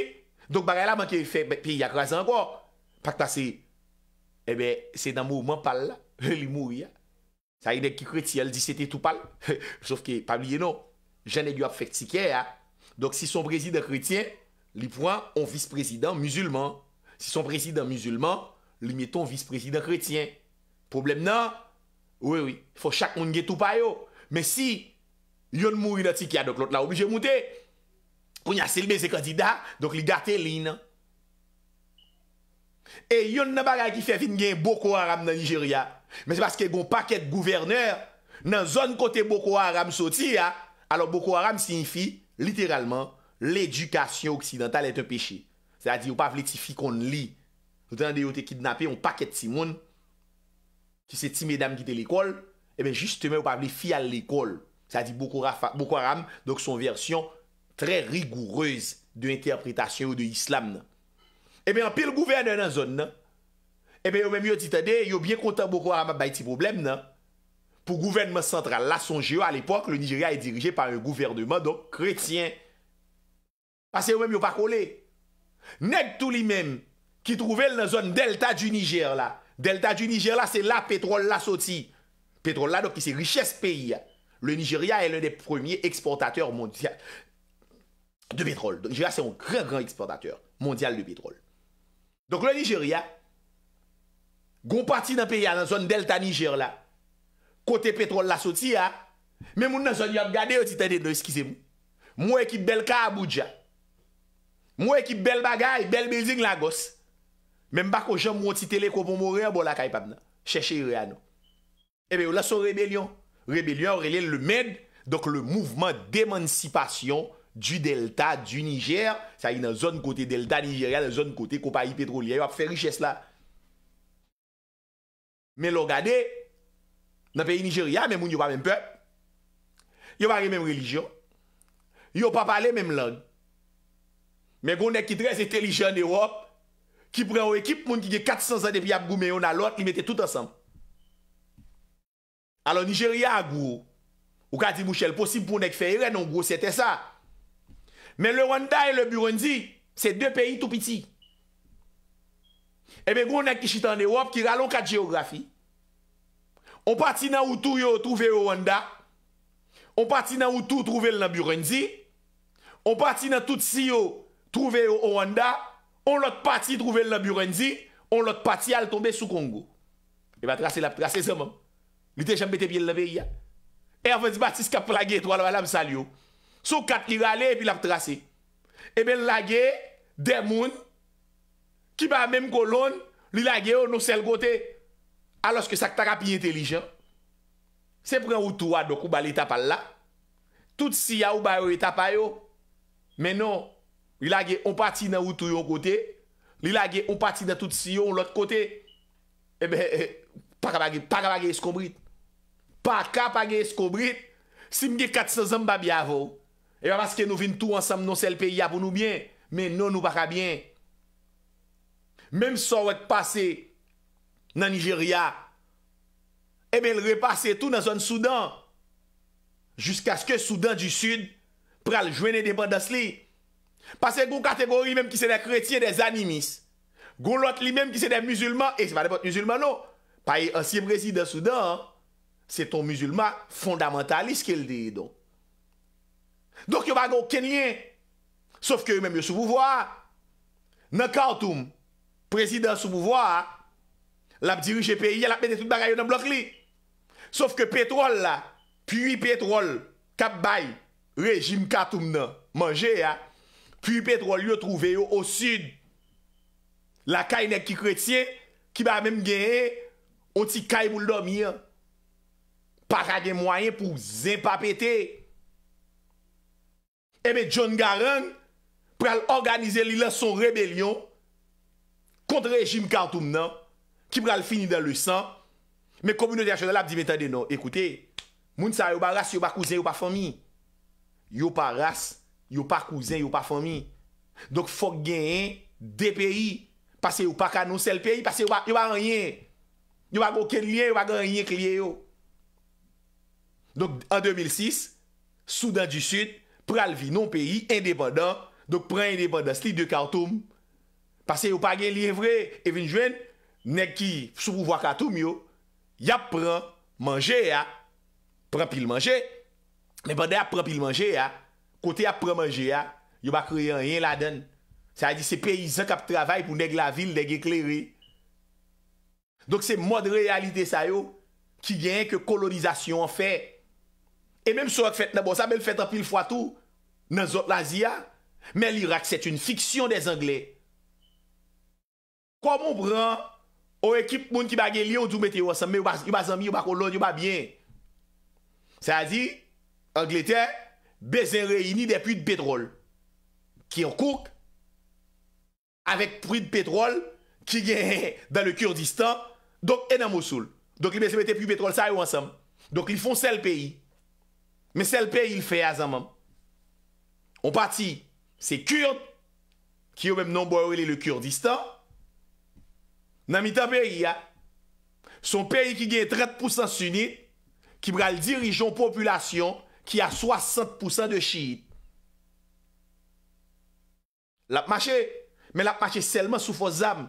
donk bagay la manke fe peyi akrasan kwa. Pak ta se, e bè, se nan mou moun pal, li mou ya. Sa yon nèk ki kreti, al di se te tou pal. Sòf ki, pabliye nou, janèk yo ap fèk tikè ya. Donk si son brezi dan kretiè, Li pou an, on vice-president musulman. Si son presidant musulman, li mi eton vice-president kretien. Problem nan? Oui, oui, fò chak moun gen tou payo. Men si, yon mou yon atik ya, dok lot la oblige moute. Pou yon asilbe se kandida, dok li gate li nan. E yon nan bagay ki fe vin gen Boko Haram nan Nigeria. Men se baske yon paket gouverneur nan zon kote Boko Haram soti ya. Alors Boko Haram sinfi, literalman, L'edukasyon oksidental ete peche. Sa di ou pavle ti fi kon li. Soutan de yo te kidnapé, on paket ti moun. Ti se ti medam gite l'ekol, eh ebe justeme ou pavle fi al l'ekol. Sa di Boko Haram, donk son versyon tre rigoureuse de interpretasyon ou de islam. Ebe eh an pil gouvene nan zon. Ebe yo menm yo titade, yo bien kontan non? eh Boko Haram ap bay ti problem. Non? Pou gouvenme sentral, la sonje yo al epok, le Nigeria e dirije par un gouvernement donk kretyen. Pase ou mèm yo pa kole. Nèk tou li mèm ki trouvel nan zon delta du Niger la. Delta du Niger la, se la petrole la soti. Petrole la, do ki se richesse peyi. Le Nigeria, elè de premier eksportateur mondial de petrole. Nigeria, se un gran gran eksportateur mondial de petrole. Donk le Nigeria, goun parti nan peyi, nan zon delta Niger la. Kote petrole la soti, mè moun nan zon yon gade, yon titan de do, eskize mou. Mou ekit bel ka abouja. Mwen ekip bel bagay, bel belzing la gos. Men bako jom woti tele ko pou mwore, bo la kaypap nan. Cheche iri anou. Ebe yo la son rebelyon. Rebelyon, relyen le med. Dok le mouvment demansipasyon du delta, du Niger. Sa yi nan zon kote delta Nigeria, nan zon kote kopayi petroli. Yo ap fe riches la. Men lo gade, nan peyi Nigeria, men moun yo pa men pep. Yo bari men religyon. Yo pa pale men lang. Men gounen ki trez etelijen e wop... Ki pren w ekip moun ki ge 400 an depi ap goumen yon alot... Li mette tout ansan. Alon Nigeria a gwo... Ou ka di mouchel posib pou nek fey re non gwo... Sete sa. Men le Rwanda e le Burundi... Se de peyi tout piti. E eh men gounen ki chitan e wop... Ki ralon kat geografi. On pati nan ou tou yo... Trouve yon Rwanda. On pati nan ou tou... Trouve yon Burundi. On pati nan tout si yo... Trouve yo Oanda, on lot pati trouve l naburenzi, on lot pati al tombe sou Kongo. E ba trase lap trase zanman. Li te jambete pi l lave ya. Erwens Batis kap flagye, to alo alam sal yo. Sou kat kira le, epi lap trase. Ebe l lage, demoun, ki ba menm kolon, li lage yo nou sel gote, aloske sak tarap yi intelijan. Se pren wotouwa dok ou bali tapal la, tout si ya ou bayo yi tapayo, menon, li la ge on pati nan ou tou yo kote, li la ge on pati nan tout si yo lot kote, ebe, eh eh, pakapage, pakapage eskobrit, pakapage eskobrit, simge katsazan mba biavo, eba eh maske nou vin tou ansam non sel peyi ya pou nou bien, men nou nou baka bien. Mem sa wak pase nan Nigeria, ebe l repase tou nan zon Soudan, jusqu'a skè Soudan du sud, pral jwene de bandas li, Pasè goun kategori mèm ki sè dè kretye dè zanimis, goun lòt li mèm ki sè dè musulman, e se va dè pot musulman nou, pa yè ansi presidè soudan, sè ton musulman fondamentalist ke l'dè yè don. Dok yo bago kenyen, sauf ke yè mèm yo souvouvoa, nan kantoum presidè souvouvoa, lap dirijè peyi, lap mèdè tout bagayon nan blok li. Sauf ke petrol la, piwi petrol, kap bay, rejim kantoum nan, manje ya, Puy petro lyo trouve yo o sud. La kay nek ki kretye, ki ba mèm genye, o ti kay moul domye. Parage mwayen pou zin pa pete. Ebe John Garan, pral organize li lanson rebelyon, kont rejim kantoum nan, ki pral fini dan lisan. Me komune de ajonal ap di metade nan. Ekoute, moun sa yo pa rase, yo pa kouzen, yo pa fomi. Yo pa rase, Yow pa kouzen, yow pa fomi. Dok fok genyen de peyi. Pase yow pa kanon sel peyi, pase yow pa yow pa ranyen. Yow pa gwo kenlyen, yow pa gwo ranyen kliye yow. Dok en 2006, Soudan du Sud, pralvi non peyi, indepanda, dok pran indepanda sli de kawtoum. Pase yow pa genyen vre, evinjwen, neg ki sou wakatoum yow, yap pran manje ya. Pran pil manje. E ban de ap pran pil manje ya. Kote ap premanje ya Yo ba kreye an yin la den Sa di se peyizan kap travay pou neg la vil Deg ekleri Dok se mod realite sa yo Ki gen ke kolonizasyon an fe E menm sou ak fet Nan bon sa men fet an pil fwa tou Nan zot la zi ya Men lirak set un fiksyon de zangle Kwa moun bran Ou ekip moun ki bagen li yo Joumete yo sa me Yo ba zami, yo ba kolon, yo ba bien Sa di Angleterre Bezen reyni de apuy de petrol. Ki an kouk. Awek apuy de petrol. Ki gen dan le Kurdistan. Donk enan mousoul. Donk li bezen mette apuy petrol sa yo ansam. Donk li fon sel peyi. Men sel peyi il fe a zanman. On pati. Se Kurd. Ki yo menm nan boyele le Kurdistan. Nan mitan peyi ya. Son peyi ki gen 30% suni. Ki bral dirijon populyasyon. ki a 60% de shiit. Lap mache, men lap mache selman sou fos zam.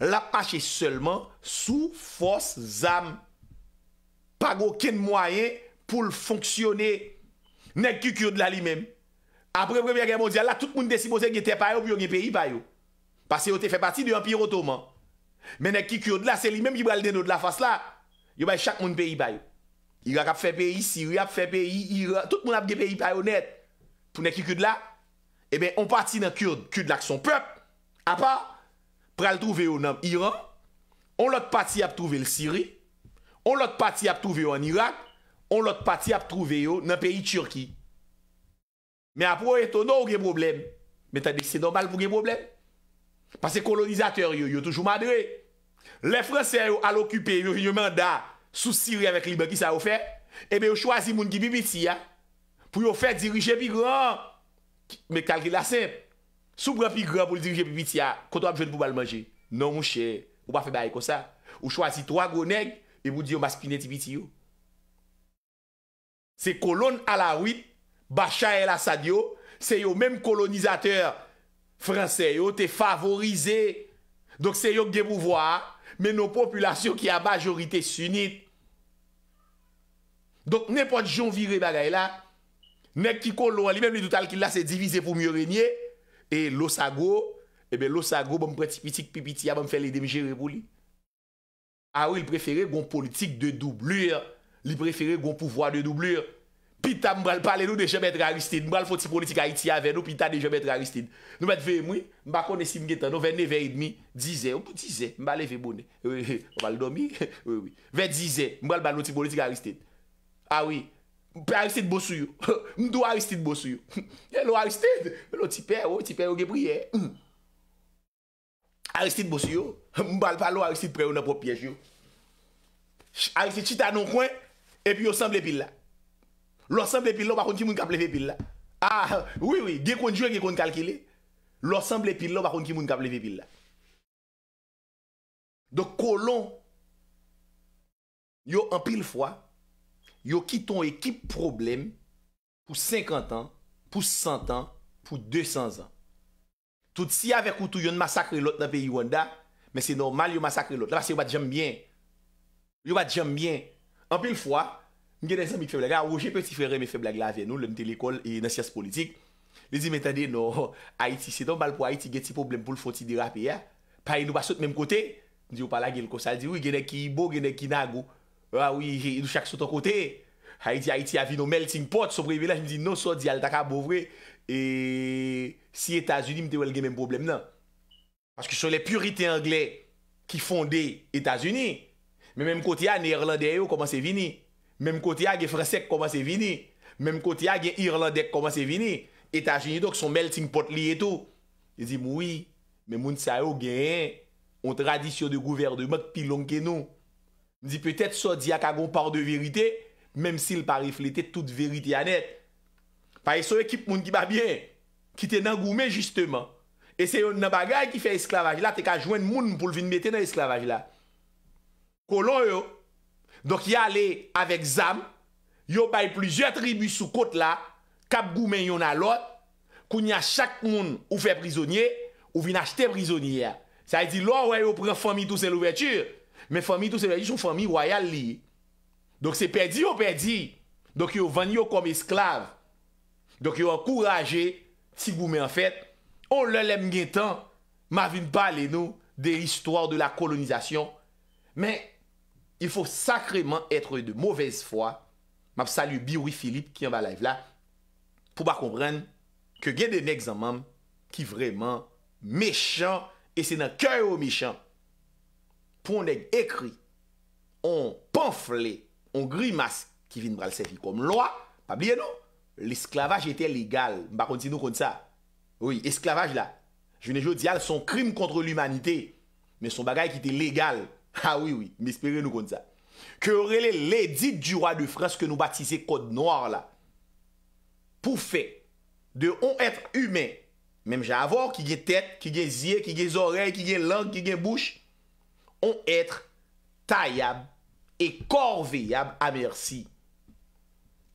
Lap mache selman sou fos zam. Pag oken mwayen pou l'fonksyone nek ki kyrd la li men. Apre prever gen moun diyan, la tout moun desi mosek ye te payo, yon yon peyi payo. Pase yo te fe pati de yon piro toman. Men nek ki kyrd la, se li men yon baldeno de la fos la, yon bay chak moun peyi payo. Irak ap fe peyi, siri ap fe peyi, iran, tout moun ap ge peyi pa yon net. Pounen ki kud la? Ebe, eh on pati nan kurd, kud la kson pep. Apa, pral trouve yo nan Iran, on lot pati ap trouve yo nan siri, on lot pati ap trouve yo nan Irak, on lot pati ap trouve yo nan peyi Turki. Me ap woye ton nou ge problem. Meta dik se normal pou ge problem. Pase kolonizater yo, yo toujou madre. Le franse yo al okupe, yo vinyo manda. sou siri avèk libe ki sa ou fè, ebe ou chwazi moun ki bibiti ya, pou yo fè dirije pi gran, me kal ki la sep, sou brè pi gran pou dirije pi biti ya, koto ap jwen pou bal manje, non mou chè, ou pa fè baye kon sa, ou chwazi 3 gounèk, e bou diyo mas pinè ti biti yo, se kolon ala wit, bachan el asad yo, se yo mèm kolonizater, franse yo te favorize, donk se yo gè pou vwa, men nou populasyon ki a bajorite sunit, Donk nèpon dijon vire bagay la, nèk ki kon lò, li mèm li doutal ki la se divize pou mè renyè, e lo sa go, e bè lo sa go, mèm prèti piti k pi piti ya, mèm fè lè demjè repou li. A ou li preferè goun politik de doublur, li preferè goun pouvoi de doublur, pita mbèl pale nou deje mèt raristid, mbèl foti politik a iti ya vè nou, pita deje mèt raristid. Nou mèt vè mwi, mbèl foti politik a iti ya vè nou, vè ne vè idmi, dizè, mbè Awi, ah mpe Aristide Boussou oh, yo, mdou Aristide Boussou yo. E lo Aristide, e lo tipe yo, tipe yo ge priye. Aristide Boussou yo, mbal pa lo Aristide priye yo nan po piye jo. Aristide chita nan kwen, epi yo sanble pil la. Lo sanble pil la bakon ah, ki moun ka pleve pil la. A, wii wii, ge konjou e ge konjou kalkile. Lo sanble pil la bakon ki moun ka pleve pil la. Do kolon, yo an pil fwa. Yo ki ton ekip problem pou 50 an, pou 100 an, pou 200 an. Tout si avekoutou yon masakre lot nan peyi yon da, men se normal yon masakre lot. La bas se yon bat jom bien. Yon bat jom bien. Anpil fwa, mgenè zanmik feblag la. Ou jen peti freyre mwen feblag la ven nou, lèm tè l'ekol e nan sias politik. Lè zi metan de nou, Aiti, se don mal pou Aiti geti problem pou l'foti dirap e ya. Pa yon ou bas sot menm kote, di ou pala gen l kosal, di ou genè ki ibo, genè ki nago. Awi, ah idou chak sot an kote, ha iti ha iti avi nou melting pot, sou privilaj mi di nou sot di al taka bovwe, e si Etasuni mi te welge men problem nan. Paske sou le purite Angle ki fonde Etasuni, men menm kote ya ni Irlande yo koman se vini, menm kote ya gen Frasek koman se vini, menm kote ya gen Irlandek koman se vini, Etasuni do ki son melting pot li eto. E di moui, menm moun sa yo genye, on tradisyon de gouverne, mak pilonke nou, M di petet so di ak a gon par de verite, mem si l pa reflete tout verite anet. Pa y so ekip moun ki ba bien, ki te nan goumen justeman. E se yon nan bagay ki fe esklavaj la, te ka jwen moun pou l vin mette nan esklavaj la. Kolo yo, dok y ale avek zam, yo bay plizye tribu sou kote la, kap goumen yon alot, koun ya chak moun ou fe prizonye, ou vin achte prizonye ya. Sa y di lo wè yo pre fomi tout se l ouverture. Men fami tout se lajit sou fami wayal liye Donk se perdi ou perdi Donk yo vanyo kom esklav Donk yo ankouraje Sik bou men an fèt On lè lèm gen tan Ma vin pale nou De l'histoire de la kolonizasyon Men Il fò sakreman etre de mouvez fwa Map salu bi oui filip Ki an va lajv la Pou ba kompren Ke gen den ek zanman Ki vreman Mèchant E se nan kèy ou mèchant pour a écrit on pamphlet on grimace qui vient bral servir comme loi pas bien non l'esclavage était légal on va continuer comme ça oui esclavage là je ne dis pas son crime contre l'humanité mais son bagage qui était légal ah oui oui mais nous comme ça que les l'édit du roi de France que nous baptisons code noir là pour faire de on être humain même j'avoue, qui a tête qui a yeux qui a oreilles qui a langue qui a bouche On etre tayyab E korveyab A mersi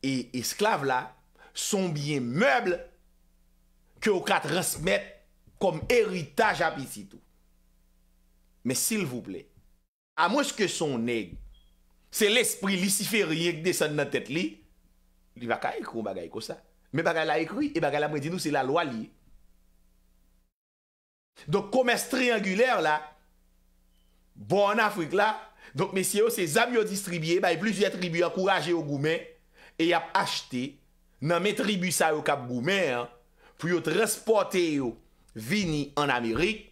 E esklave la Son biye meble Ke okat resmet Kom eritaj apisitou Me sil vouple A mwes ke son neg Se l'espri lisiferye Kde san nan tet li Li baka ekou baga ekosa Me baga la ekou E baga la mwen dinou se la lwa li Donk komes trianguler la Bon, en Afrik la, donk mesye yo se zamyon distribye, baye bluze tribu yon kouraje yon goumen, e yap achete, nan men tribu sa yon kap goumen, pou yon transporte yo, vini en Amerik,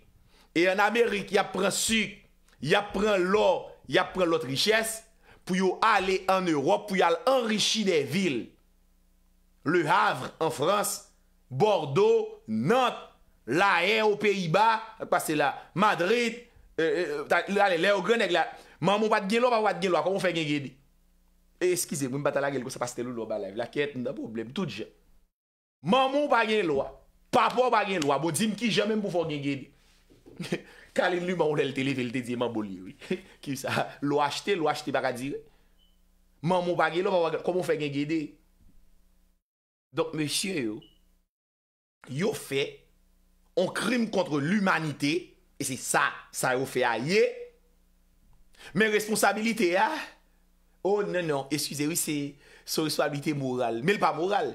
e en Amerik, yap pren suk, yap pren lor, yap pren lot riches, pou yon ale en Europe, pou yon al enri chi de vil, le Havre, en Frans, Bordeaux, Nantes, la E, ou Pays-Bas, a pase la Madrid, Lè ou gwenèk la, mamou bat gen lò, pa wad gen lò, komon fè gen gen di? Eskize, mwen bat ala gel, kwa sa pastelou lò balèv, lakèt, nè da problem, tout jè. Mamou bat gen lò, papou bat gen lò, bo dim ki jèmèm pou fò gen gen di. Kalen li man ou lè l'te leve, l'te di man boli, oui. Ki sa, lo achete, lo achete, baka di, oui. Mamou bat gen lò, komon fè gen gen di? Donk, mesye yo, yo fè, on krim kontre l'umanite, E se sa, sa ou fe a ye. Men responsabilite a. Oh nan nan, eskize wè se soriswabilite moral. Men pa moral.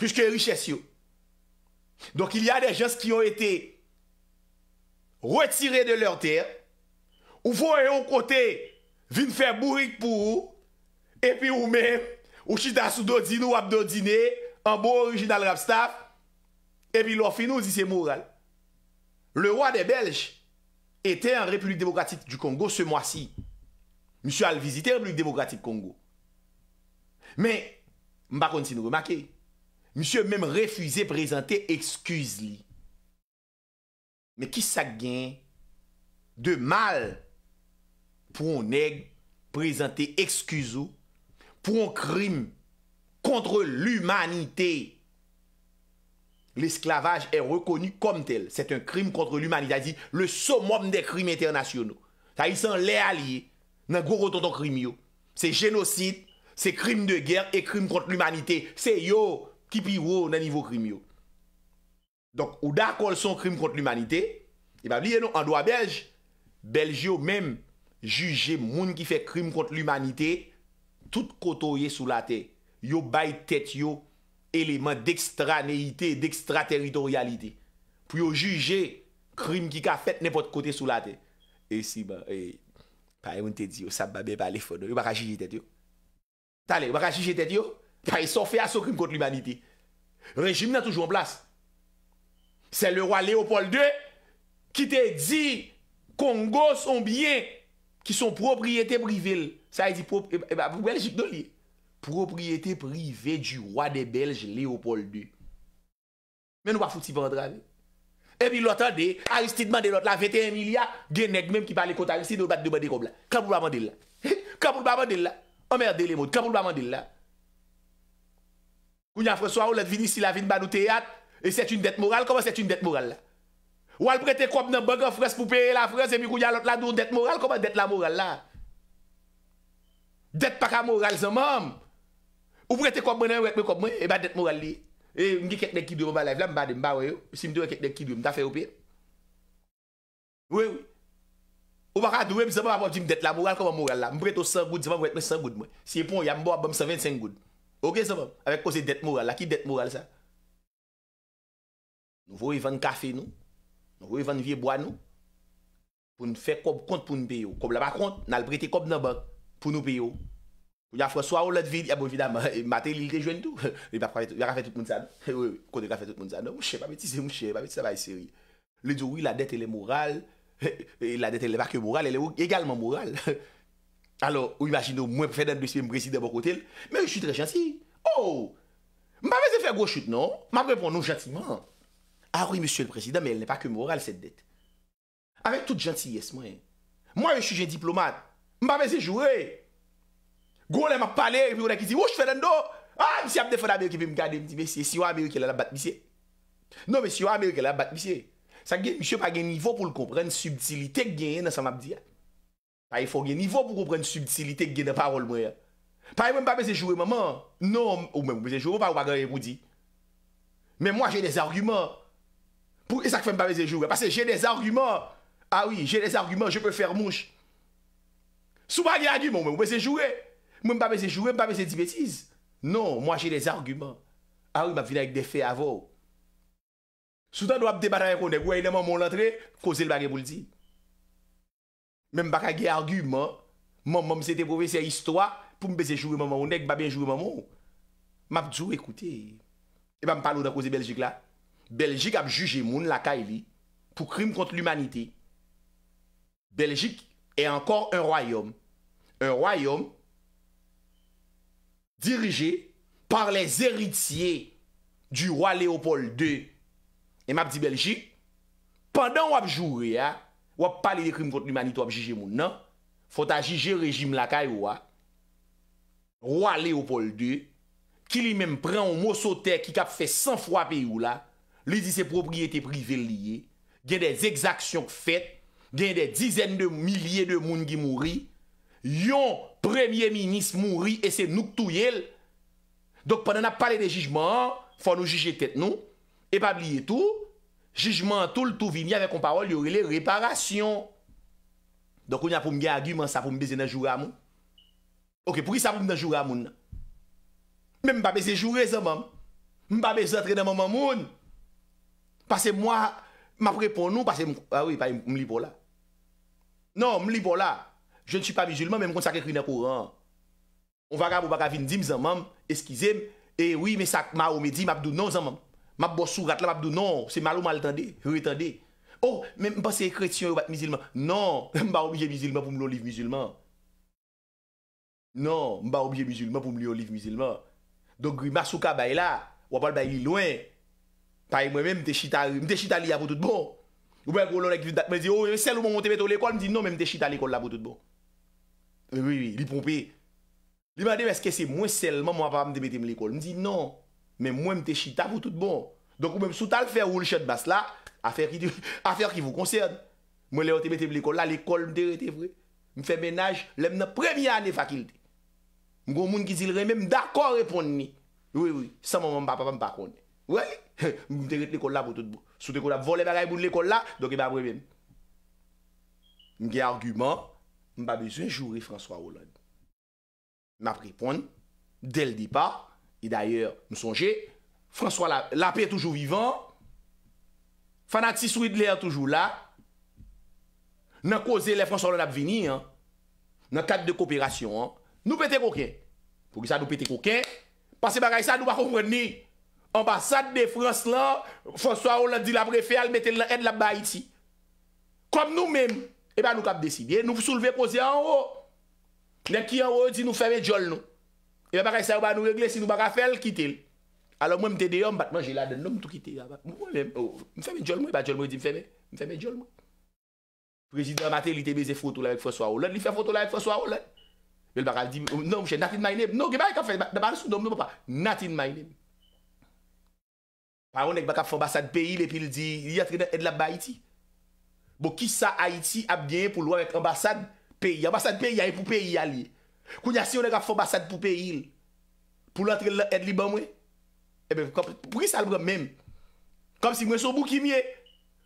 Piske riches yo. Donk il y a de jans ki ou ete retirè de lor ter. Ou vou e yon kote vin fèm bourik pou ou. E pi ou men ou chida sou do dine ou ap do dine an bo orijinal rap staf. E pi lor fin ou di se moral. Le roi des Belges était en République démocratique du Congo ce mois-ci. Monsieur a visité la République démocratique du Congo. Mais, pas continuer à remarquer, monsieur même refusé présenter excuses. Mais qui ça de mal pour un nègre présenter excuses, pour un crime contre l'humanité L'esclavage è reconnu kom tel. Sèt un krim kontre l'humanite. A zi, le somon de krim internasyonou. Sa yi san lè alie nan gwo konton ton krim yo. Se genosite, se krim de ger, e krim kontre l'humanite. Se yo, kipi wo nan nivou krim yo. Donk, ou da kol son krim kontre l'humanite, e ba liye nou, an doa belge, belge yo men, juje moun ki fè krim kontre l'humanite, tout koto ye sou la te. Yo bay tèt yo, Elemen d'ekstraneite, d'ekstraterritorialite. Pou yo juje krim ki ka fet nepot kote sou la te. E si ba, e, pa yon te di yo, sa babe pa le fono. Yo baka juje te di yo. Ta le, yo baka juje te di yo. Pa yon son fe aso krim kont l'umanite. Rejim nan toujou an plas. Se le roi Leopold II ki te di, Kongo son biye ki son propriete privil. Sa yon di, e eh, eh, ba, pou yon jip do liye. Propriété privée du roi de Belge, Léopold II. Mè nou wafout si vendre avè. Ebi lòt an de, Aristide mande lòt la, 21 milyard, genèk mèm ki parli kont Aristide ou bat de bède kob la. Kaboulbaman de lò. Kaboulbaman de lò. Omerde le moud, kaboulbaman de lò. Kounyan freswa ou lòt vinisi la vin ban ou teyat, e set yon det moral, koman set yon det moral la? Ou al prete koum nan bagan fres pou pè la fres, ebi kounyan lòt la doun det moral, koman det la moral la? Det paramoral zè mèm. Ou brete kob mwenen wèk mwen kob mwen, e ba det moral li. E, mge kek dek ki dwi mwen balay, vla mba di mba wè yo. Pis si mdwen kek dek ki dwi, mda fè ou pè. Ou e wè. Ou baka adou wè, mse mwen avò jim det la moral kwa mwen moral la. Mbrete ou 100 goud, mse mwen wèk mwen 100 goud mwen. Si e pon, yam bo avò mwen 125 goud. Ou gè zavòm, avèk koze det moral la. Ki det moral sa? Nou vò y vèn kafe nou. Nou vò y vèn vie boan nou. Poun fè kob kont pou nou beyo. Kob la bak Y a fwa soya ou lèd vide, y a bou evidam, e matèl, il rejwen tout. E ba prave tout, y a rafè tout moun san. E wè, konde grafe tout moun san. Mouche, mame ti se mouche, mame ti se va y seri. Le di ou, la dete, elè moral, la dete, elè pa ke moral, elè ou, egalman moral. Alors, ou imagine ou mwen fèdèd mwen presidèm pokotèl, mè y sou trè chansi. Ou, mba mè se fè gwo chout, non? Mba mè pon nou chantiman. A wè, monsiè l presidèm, elè pa ke moral, set dete. Gwo lè m ap pale, epi ou lè ki si, wouj fè lè ndo, a, misi oh, ah, ap non, de fè la mè wè ki vè m kade, misi, e si wè a mè wè ki lè ap bat misi e. Non, misi wè a mè wè ki lè ap bat misi e. Sa gen, misi wè pa gen nivou pou lè kompren, subtilite gen yè nan sa m ap di ya. A, e fò gen nivou pou kompren subtilite gen nan parol mè ya. Pa, e mwen pa mè zèjouè maman, non, ou mè mè mè zèjouè, ou pa wè mè mè mè mè mè mè mè mè mè mè mè mè mè Mwen pa mese chouwe, mwen pa mese di betiz. Non, mwen jè des argumen. A ah ou mwen vina ek defè avò. Soutan nou ap debat an ekonek, wè yè nan moun lantre, kose l bagè pou ldi. Mwen baka gè argumen, mwen mwen mese tepowe se histwa, pou mwen mese chouwe moun moun ek, mwen mwen mwen moun. Mwen ap djou ekoutè. E mwen mwen palo da kose Belgique la. Belgique ap juje moun laka e li, pou krim kont l'umanite. Belgique, e ankon an royom. An royom, dirije par les eritye du roi Leopold II. E map di Belgique, pandan wap jure, wap pale non? de krim konti l'humanit wap jije moun nan, fota jije rejime lakay wap, roi Leopold II, ki li menm pren ou moussote kik ap fe 100 fwa pe ou la, li di se propriyete privil liye, gen de zekzaksyon k fèt, gen de dizen de milye de moun gi mouri, yon, Premye minis moun ri e se nouk tou yel. Dok pwè nan ap pale de jijman, fò nou jijje tèt nou, epabliye tou, jijman tout, tout vini avè kompawol yorele reparasyon. Dok ou nya pou mbya agi, man sa pou mbeze nan jura moun. Ok, pou ki sa pou mbeze nan jura moun? Men mba beze jure zan moun. Mba beze zan trenan moun moun. Pase mwa, mba prepo nou, mba prepo nou, mba prepo nou, Je n'su pa mizulman menm kon sa kre kri nan kouran. On va krab ou pa kavindim zanmanm, eskizem, e wii me sak ma ou me di mabdou nan zanmanm. Mabbo sou gat la mabdou nan, se malou mal tende, fwe tende. Ou, menm pa se kretyon ou bat mizulman, nan, mba ou bje mizulman pou mli oliv mizulman. Nan, mba ou bje mizulman pou mli oliv mizulman. Donk gri masou ka bay la, wapal bay li lwen, tay mwen menm mte chita li avotout bon. Ou ben kou lonek vintat, menm se loun mwonte beto l'ekol, Li pompé. Li mwade, mwè sè se mwen selman mwen apap mwen te metem l'ekol? Mwen si, non. Mwen mwen mwen te chita pou tout bon. Donk mwen mwen soutal fè ou l'chèd bas la, afer ki vous concern. Mwen lè ou te metem l'ekol la, l'ekol mwen te retevre. Mwen fè menaj, lè mwen premyan ne fakilte. Mwen goun moun ki zil reme, mwen d'akor repond ne. Oui, oui, sa mwen mwen papap mwen pakone. Oui, mwen te rete l'ekol la pou tout bon. Soutal kou la vole mwen rey mwen l'ekol la, donk m M'ba bezwen jouri François Hollande. M'a pripon, del di pa, e d'ayor m'sonje, François Lappe e toujou vivan, fanatis Riddler toujou la, nan koze le François Hollande ap vini, nan kat de koopirasyon, nou pete koken. Fou ki sa nou pete koken, pasi bagay sa nou bako vrenni, ambasade de François Hollande, di la vrefe al mette l'en la ba iti. Kom nou menm, E eh ba nou kap desi, nou souleve posi an wò. Nè ki an wò, di nou fèmè djol nou. E eh ba baray sa wò ba nou regle, si nou baka fel, kite lè. Alo mwen mte de yon, batman jè la den, nou mtou kite yon. Mfèmè djol mwen, batjol mwen, di mfèmè, mfèmè djol mwen. Prezident Matel, li te beze fotou la vek fòswa wò, lèd, li fè fotou la vek fòswa wò, lèd. Bel baral di, nou mwen jè nat in my name, nou ge baray kap fè, nan baray sou dom, nou pa, nat in my name. Paron ek baka fò basad peyi Bo ki sa Haiti ap genye pou lwa mwen ambasad peyi. Ambasad peyi ay pou peyi a li. Kou nye ase yon e gaf ambasad pou peyi. Pou lwa tri edli ban mwen. Ebe pou ki sa albrem men. Kom si mwen sou mou kimye.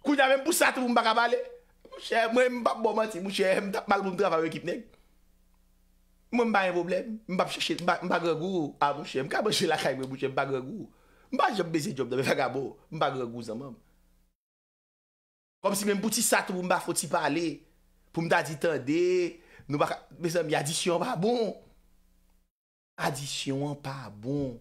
Kou nye amen pousa tri mwen baka bale. Mwen mwen mbap bomati. Mwen mwen mbap malboun drafa yon ekip neg. Mwen mba yon voblem. Mwen mbap cheshet. Mwen mba gregu. A mwen mwen mbap cheshet. Mwen mba gregu. Mwen mba jop ah, bezye job da mwen vagabo. Mwen mba gregu zanmanm. Kom si men pouti sat pou mba foti pale, pou mda ditande, nou baka, bezan mi adisyon pa bon. Adisyon pa bon.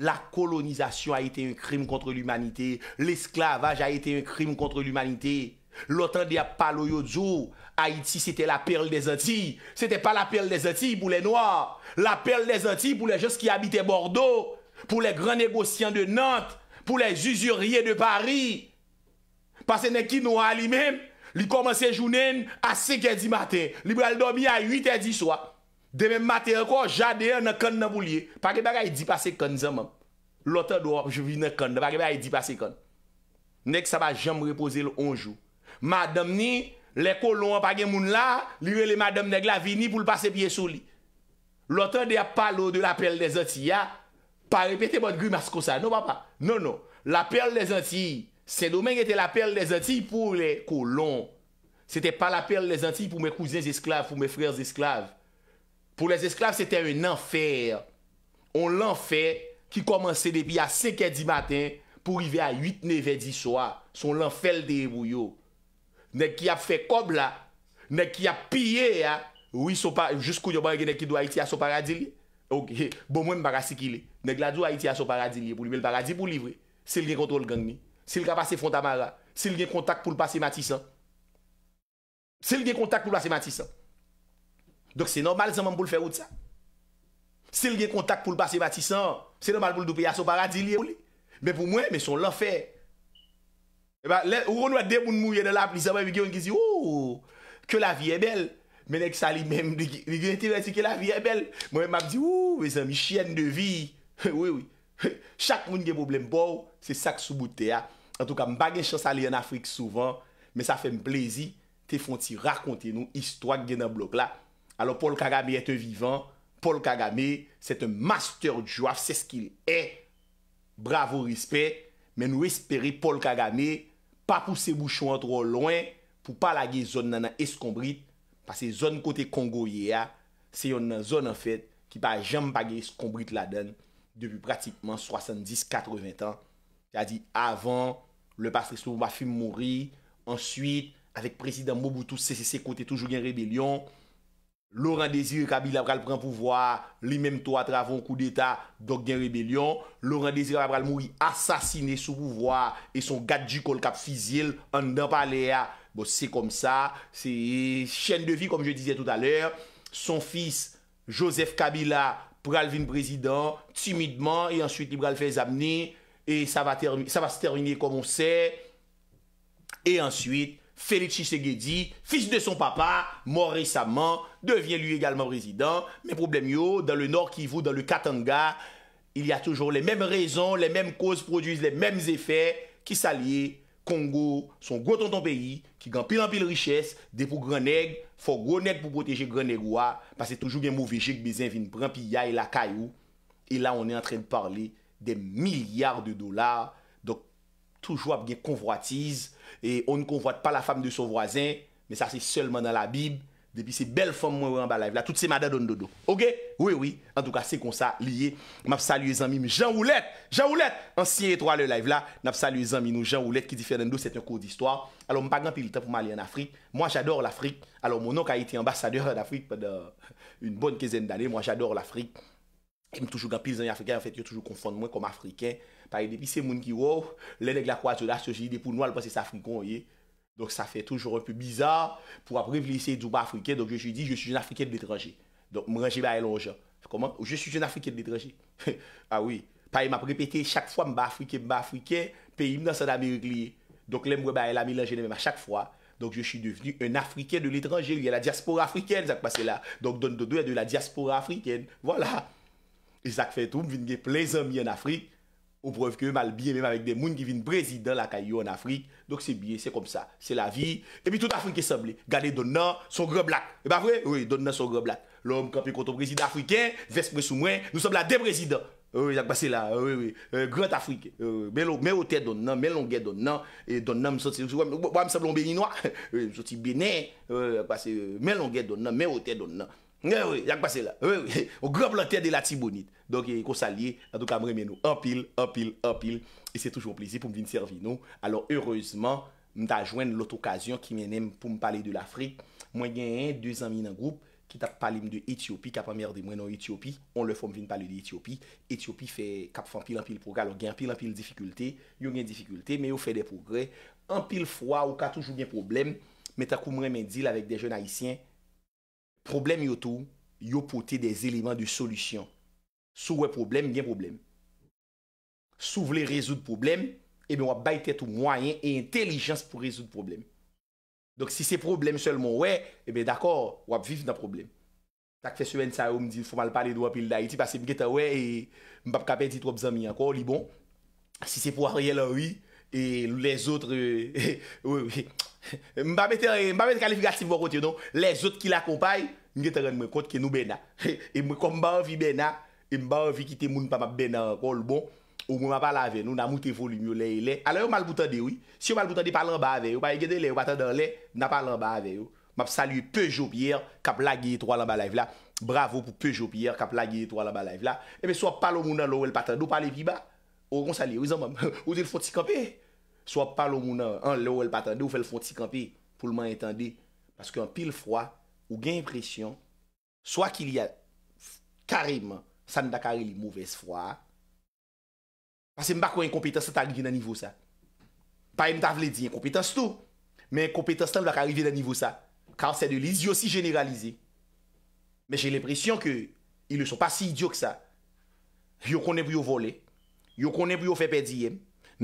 La kolonizasyon a ite un krim kontre l'umanite, l'esklavaj a ite un krim kontre l'umanite. L'otan di apaloyo dzo, Haiti s'ete la perle de zanti, s'ete pa la perle de zanti pou le noy, la perle de zanti pou le gens ki habite Bordeaux, pou le gran negosyan de Nantes, pou le usurier de Paris. Pase nek ki nou a li mem, li komanse jounen a sekè di maten. Li brel dobi a 8è di soa. Deme maten akon, jade an akon nan pou liye. Pakebe a yi di pase kon zanman. Lotan do apjouvi an akon, de pakebe a yi di pase kon. Nek sa pa jem repose l'onjou. Madam ni, le kolon an pake moun la, li wele madam neg la vini pou l'pase piye sou li. Lotan dey ap palo de la pelle de zanti ya. Pa repete pot gri masko sa, nou pa pa. Nou nou, la pelle de zanti yi. Se domen ete la perle de zanti pou le kolon. Sete pa la perle de zanti pou mè kouziens esklav, pou mè frères esklav. Pou les esklav, sete un anfer. On l'anfer ki komanse depi a sekè di maten pou rive a 8, 9, 10 soa. Son l'anfer de mou yo. Nèk ki ap fe kob la. Nèk ki ap piye ya. Ou yi sou pa, jous kou yoban genèk ki dwa iti a sou paradili. Ok, bon mwen barasi ki le. Nèk la dwa iti a sou paradili pou libe l'paradili pou livre. Se li kontrol gang mi. Sil ka pase fonta maga. Sil gen kontak pou l'passe matisan. Sil gen kontak pou l'passe matisan. Dok se normal zanman pou l'fè wout sa. Sil gen kontak pou l'passe matisan. Se normal pou l'doupe yasou paradis li. Men pou mwen, men son l'an fè. E ba, lè, ou roun wè, dè moun moun oh, yè de la plis, mwen wè vikè wè yon kè si, ou, ke la viè bel. Menèk sa li mèm, vikè yon tè vè si, ke la viè bel. Mwen mèm ap di, ou, vè zanmi chèn de vi. Oui, oui. Ch En tout ka, m bagè chans alè yon Afrik souvan, men sa fè m plezi te fonti rakonte nou istwa gen nan blok la. Alò, Paul Kagame ete vivan. Paul Kagame, sete master joaf, se skil è. Bravo, respect. Men nou espere Paul Kagame pa pousse bouchouan tro loen pou palage zon nan eskombrit. Pase zon kote Kongo ye a, se yon nan zon an fèt ki pa jam bagè eskombrit la den depi pratikman 70-80 an. Ya di, avan... Le Patrick Soubouma fume mouri. Ensuite, avèk prezident Mbouboutou se se se kote toujou gen rebelyon. Laurent Désir et Kabila pral pren pouvoi. Li menm to a travon kou d'Etat, dok gen rebelyon. Laurent Désir pral mouri asasine sou pouvoi. E son gadjou kol kap fizil, an dan palea. Bo se kom sa, se chen de vi kom je dize tout alèr. Son fis, Joseph Kabila, pral vin prezident, timidman. E ensuite, li pral fèz ameni. Et ça va se terminer comme on sait. Et ensuite, Félix Chisegedi, fils de son papa, mort récemment, devient lui également président. Mais problème, yo, dans le nord qui vaut, dans le Katanga, il y a toujours les mêmes raisons, les mêmes causes produisent les mêmes effets qui s'allient. Congo, son grand-tonton pays, qui gant pire en pire richesse, des pour Grenègue, faut Grenègue pour protéger Grenègue. Parce que toujours bien mauvais, j'ai besoin d'une grand-pilleille la caillou. Et là, on est en train de parler... De milyard de dolar Toujou ap gen konvwatize E on konvwat pa la fam de sou wazen Me sa se selman an la bib Depi se bel fom mwen wè an ba live la Tout se mada don dodo En tout ka se kon sa liye Map saluye zanmi mi Jean Oulet Ansiye etro alè live la Map saluye zanmi nou Jean Oulet Ki di fè rèndou set yon kouz istwa Alò mpa gan pi lita pou ma li an Afrik Mwa jador l'Afrik Alò moun ok a iti ambasadeur an Afrik Mwa jador l'Afrik M toujou gampil zan yon Afrika, yon fèt yon toujou konfon mwen kon Afrika. Pari depi se moun ki wou, lè lèk la kwa zyo la, se jenye depou nwal, pas se safrika, oye. Donk sa fè toujou anpè bizar, pou apre vle yisey djouba Afrika, donk je jou di, je sou jen Afrika de l'étranje. Donk m reje bè a yon jen. Fè koman? Ou je sou jen Afrika de l'étranje. A wè, pari m ap repete, chak fwa m bè Afrika, m bè Afrika, pe yon nan san Amerikliye. Donk lèm wè bè a yon l'Amerikliye, m a Isak Fethoum vin ge plez an mi an Afrik, ou brev ke mal biye menm avik de moun ki vin prezidant lakay yo an Afrik. Dok se biye, se kom sa, se la vi. E mi tout Afrike sable, gade donnan, son greblak. E ba vwe, oui, donnan son greblak. Lom kapi koto prezidant Afriken, vespre sou mwen, nou sabla de prezidant. Oui, isak pase la, oui, oui. Grote Afrike, me ote donnan, me euh, euh, longue donnan, donnan msoti, wame sablon beninwa, msoti benen. Oui, apase, me longue donnan, me ote donnan. Ye wewe, jak basè la, wewe wewe, ou gran plantè de la Tibounite. Donke, kon salye, atou ka mremen nou, an pil, an pil, an pil, e se toujou plizi pou m vin servino. Alors, heureusement, m ta jwen l'ot okasyon ki m yen em pou m pale de l'Afrique. Mwen gen yon, deuz an min an goup, ki ta pale m de Ethiopi, kap an merdi mwen nou Ethiopi, on le fom vin pale de Ethiopi. Ethiopi fe kap fan pil an pil progre, alo gen pil an pil difficulte, yon gen difficulte, me yo fe de progre. An pil fwa, ou ka toujou gen problem, me ta kou mremen dil avek de jen haisyen, problem yo tou, yo pote des eleman de solusyon. Sou wè problem, gen problem. Sou eh wè lè rezout problem, ebe wè bay tèt ou mwayen e intelijans pou rezout problem. Donk si se problem selmon wè, ebe d'akor wè vif nan problem. Tak fè sewen sa ou mdi, fò mal pale d'wapil da iti, pas se mget a wè, e mbap kapè dit wè bzami anko, li bon. Si se pou a riel an wè, e lè zotre, e, euh, wè wè, mbap ete, mbap ete kalifikatif wè wot yo donk, non? lè zotre ki l'akompaye, Nge teren mwen kont ke nou be na E mwen kon mba anvi be na E mba anvi ki te moun pa mba be na ankol bon Ou mwen mba pale ave nou Na mwote voli mwen le le A la yo mbal boutande ou Si yo mbal boutande palan ba ave Ou pa ye gede le ou patan dan le Na palan ba ave Mwap sali pejopier Kap lagi etwa lan ba la ev la Bravo pou pejopier Kap lagi etwa lan ba la ev la Eme so ap palo mounan lo ou el patande Ou pale pi ba Ou konsali Ou zil foti kampe So ap palo mounan An lo ou el patande Ou fel foti kampe Poulman entande Paske an pil Ou gen impresyon, Soak ah, il y a kareman, San da kare li mouves fwa, Pase m bak wè yon kompetans ta arrivi nan nivou sa, Pa yon ta vle di, Yon kompetans tou, Men yon kompetans ta wè bak arrivi nan nivou sa, Kansè de lise, Yon si jeneralize, Men jen l'impresyon ke, Yon sou pa si idyo ksa, Yon konen pou yon vole, Yon konen pou yon fepe diye,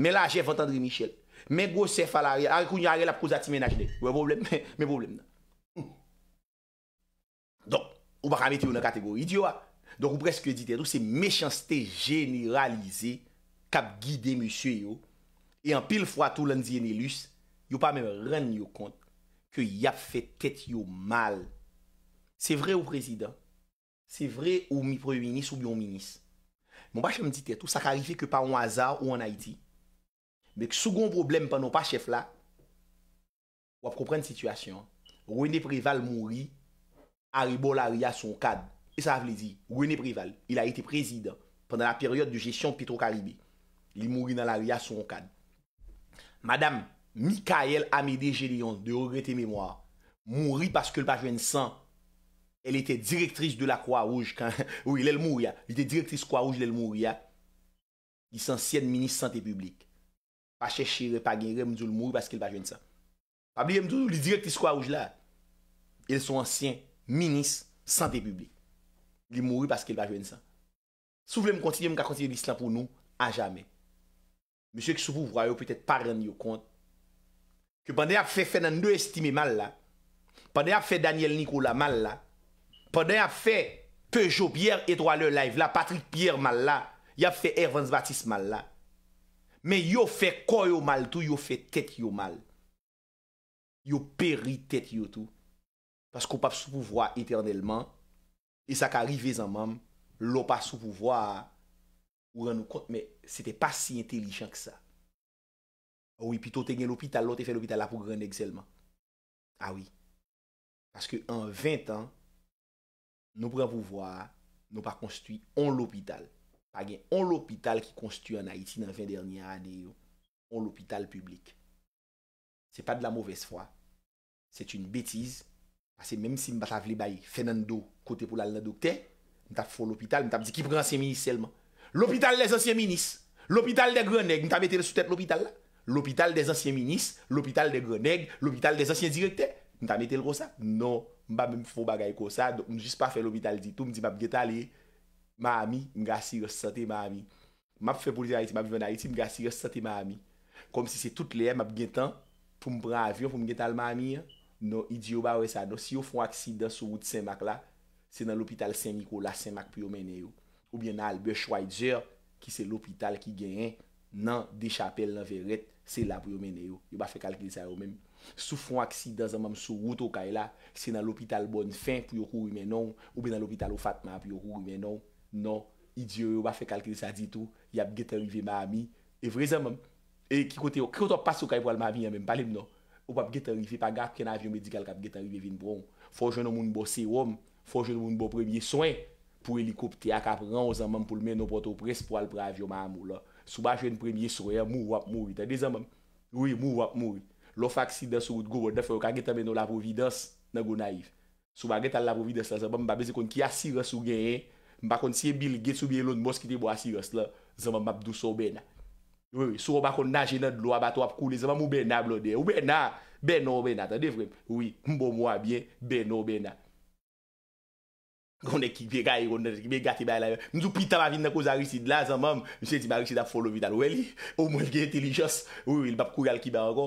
Men la jef vantandri Michel, Men gwo sef al ari, Ari koun yon ari la pouzati menajde, Men problem nan, Ou bak a met yo nan kategori idyo a. Donk ou preske dit etou eh, se mechansete generalize kap guide musye yo. E an pil fwa tou lan diye nelus, yo pa men ren yo kont ke yap fet ket yo mal. Se vre ou prezident, se vre ou mi preminis ou byon minis. Mwen bon, bak chanm dit etou eh, sa karife ke pa ou an azar ou an haiti. Mwen k sougon problem pa nou pa chef la, wap koprenn situasyon. Roueneprival mounri. aribo la ria son kade. E sa vle di, wene prival, il a ite prezid pandan la peryote de jesyon Petro-Karibé. Li mouri nan la ria son kade. Madame, Mikael Amédée Gélion, de regrette mémoire, mouri paske l'pajwen san, el ete direktris de la Kwaouj, kwen, ou il el mouri, il ete direktris Kwaouj, il el mouri, l'is ansyen Ministre Santé Publique. Pache chire, paghenre mdou l'mouri paske l'pajwen san. Pabli mdou, li direktris Kwaouj la, el son ans Minis Santé Publique Li mouri paske il va jwen sa Sou vle m kontinye m ka kontinye disla pou nou A jame Misek sou pou vwa yo pwetet pa ren yo kont Ke pande ap fe fè nan do estime mal la Pande ap fe Daniel Nicola mal la Pande ap fe Peugeot Pierre et toi le live la Patrick Pierre mal la Yap fe Erwans Batis mal la Men yo fe koyo mal tou Yo fe tet yo mal Yo peri tet yo tou Pas kon pap sou pouvwa eternelman E sa ka rive zan mam Lop pa sou pouvwa Ou ran nou kont Me, se te pa si intelijan ke sa Awi, pi to te gen lopital Lote fe lopital la pou gran ekselman Awi Pas ke an 20 an Nou pran pouvwa Nou pa konstu yon lopital Agen, yon lopital ki konstu an Haiti nan 20 dernyan ane yo Yon lopital publik Se pa de la mouves fwa Se te yon lopital Se te yon lopital Ase menm si mba sa vle baye, Fernando, kote pou lal nan dokte, mta fwo l'opital, mta mdi ki pre ansyen minis selman. L'opital les ansyen minis, l'opital de Grenègue, mta mette le sou tete l'opital la. L'opital des ansyen minis, l'opital de Grenègue, l'opital des ansyen direkte, mta mette le kosa. Non, mba mwen fwo bagay kosa, mwen jist pa fwe l'opital ditou, mdi mba bgeta le. Mami, mga si resate mami. Mba fwe politi a iti, mba biven a iti, mga si resate mami. Kom si se tout le mba bgetan pou mbra avyon pou mgetal m No, idyo ba we sa do, si yo foun aksidans sou wout Semak la, se nan l'opital Saint-Nicolas Semak pou yo mene yo. Ou bien nan albechwa idjer ki se l'opital ki genyen nan Dechapel-Linverette, se la pou yo mene yo. Yo ba fe kalkele sa yo men. Sou foun aksidans anman sou wout ou kay la, se nan l'opital Bonnefin pou yo kou yon men non, ou bien nan l'opital Ofatman pou yo kou yon men non. Non, idyo yo ba fe kalkele sa ditou, yap geta yon vive ma ami, evreza man. E kikote yo, kikote yo pas ou kay pou al ma ami yon men, pale mnon. Ou pap get anrive, pa gap ken avyon medikal kap get anrive vin proun. Fon jenon moun bo serum, fon jenon moun bo premye soen pou helikopte a kap ran ou zanman pou lmen nou poto pres po alpre avyon ma amou la. Souba jenon premye soen, mou wap mou ite. De zanman, oui, mou wap mou ite. Lofak si desu wot gwo, defo yo ka get anven nou la provides, nan go naif. Souba get an la provides la, zanman, mba bezekon ki asir asu genye, mba kon siye bil, get soubi elon mboskite bo asir asu la, zanman mabdou sobena. Soro bakon naje nan lwa bat wap kule zan, mwen mwen nan blode. Mwen nan, mwen nan mwen nan. Tan defre, mwen mwen mwen mwen nan. Gwene ki pe gayi gwen nan, ki pe gati bay lan. Mwen sou pita mwen vin nan kouza risid lan zan mam. Mwen se ti mwen risid ap follow vital. Weli, omwen gen telijous. Weli, lbap kouyal ki ba wako.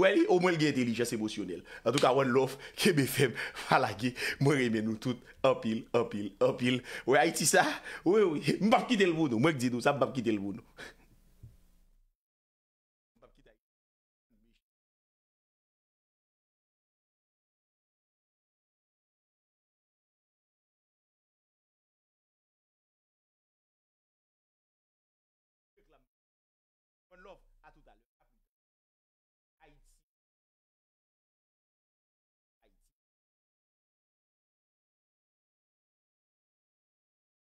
Weli, omwen gen telijous emosyonel. Atoka wan lof, kebe fem, falagi, mwen remen nou tout. Apil, apil, apil. Wè, aiti sa. Wè, wè, mwen bap kite lbou nou.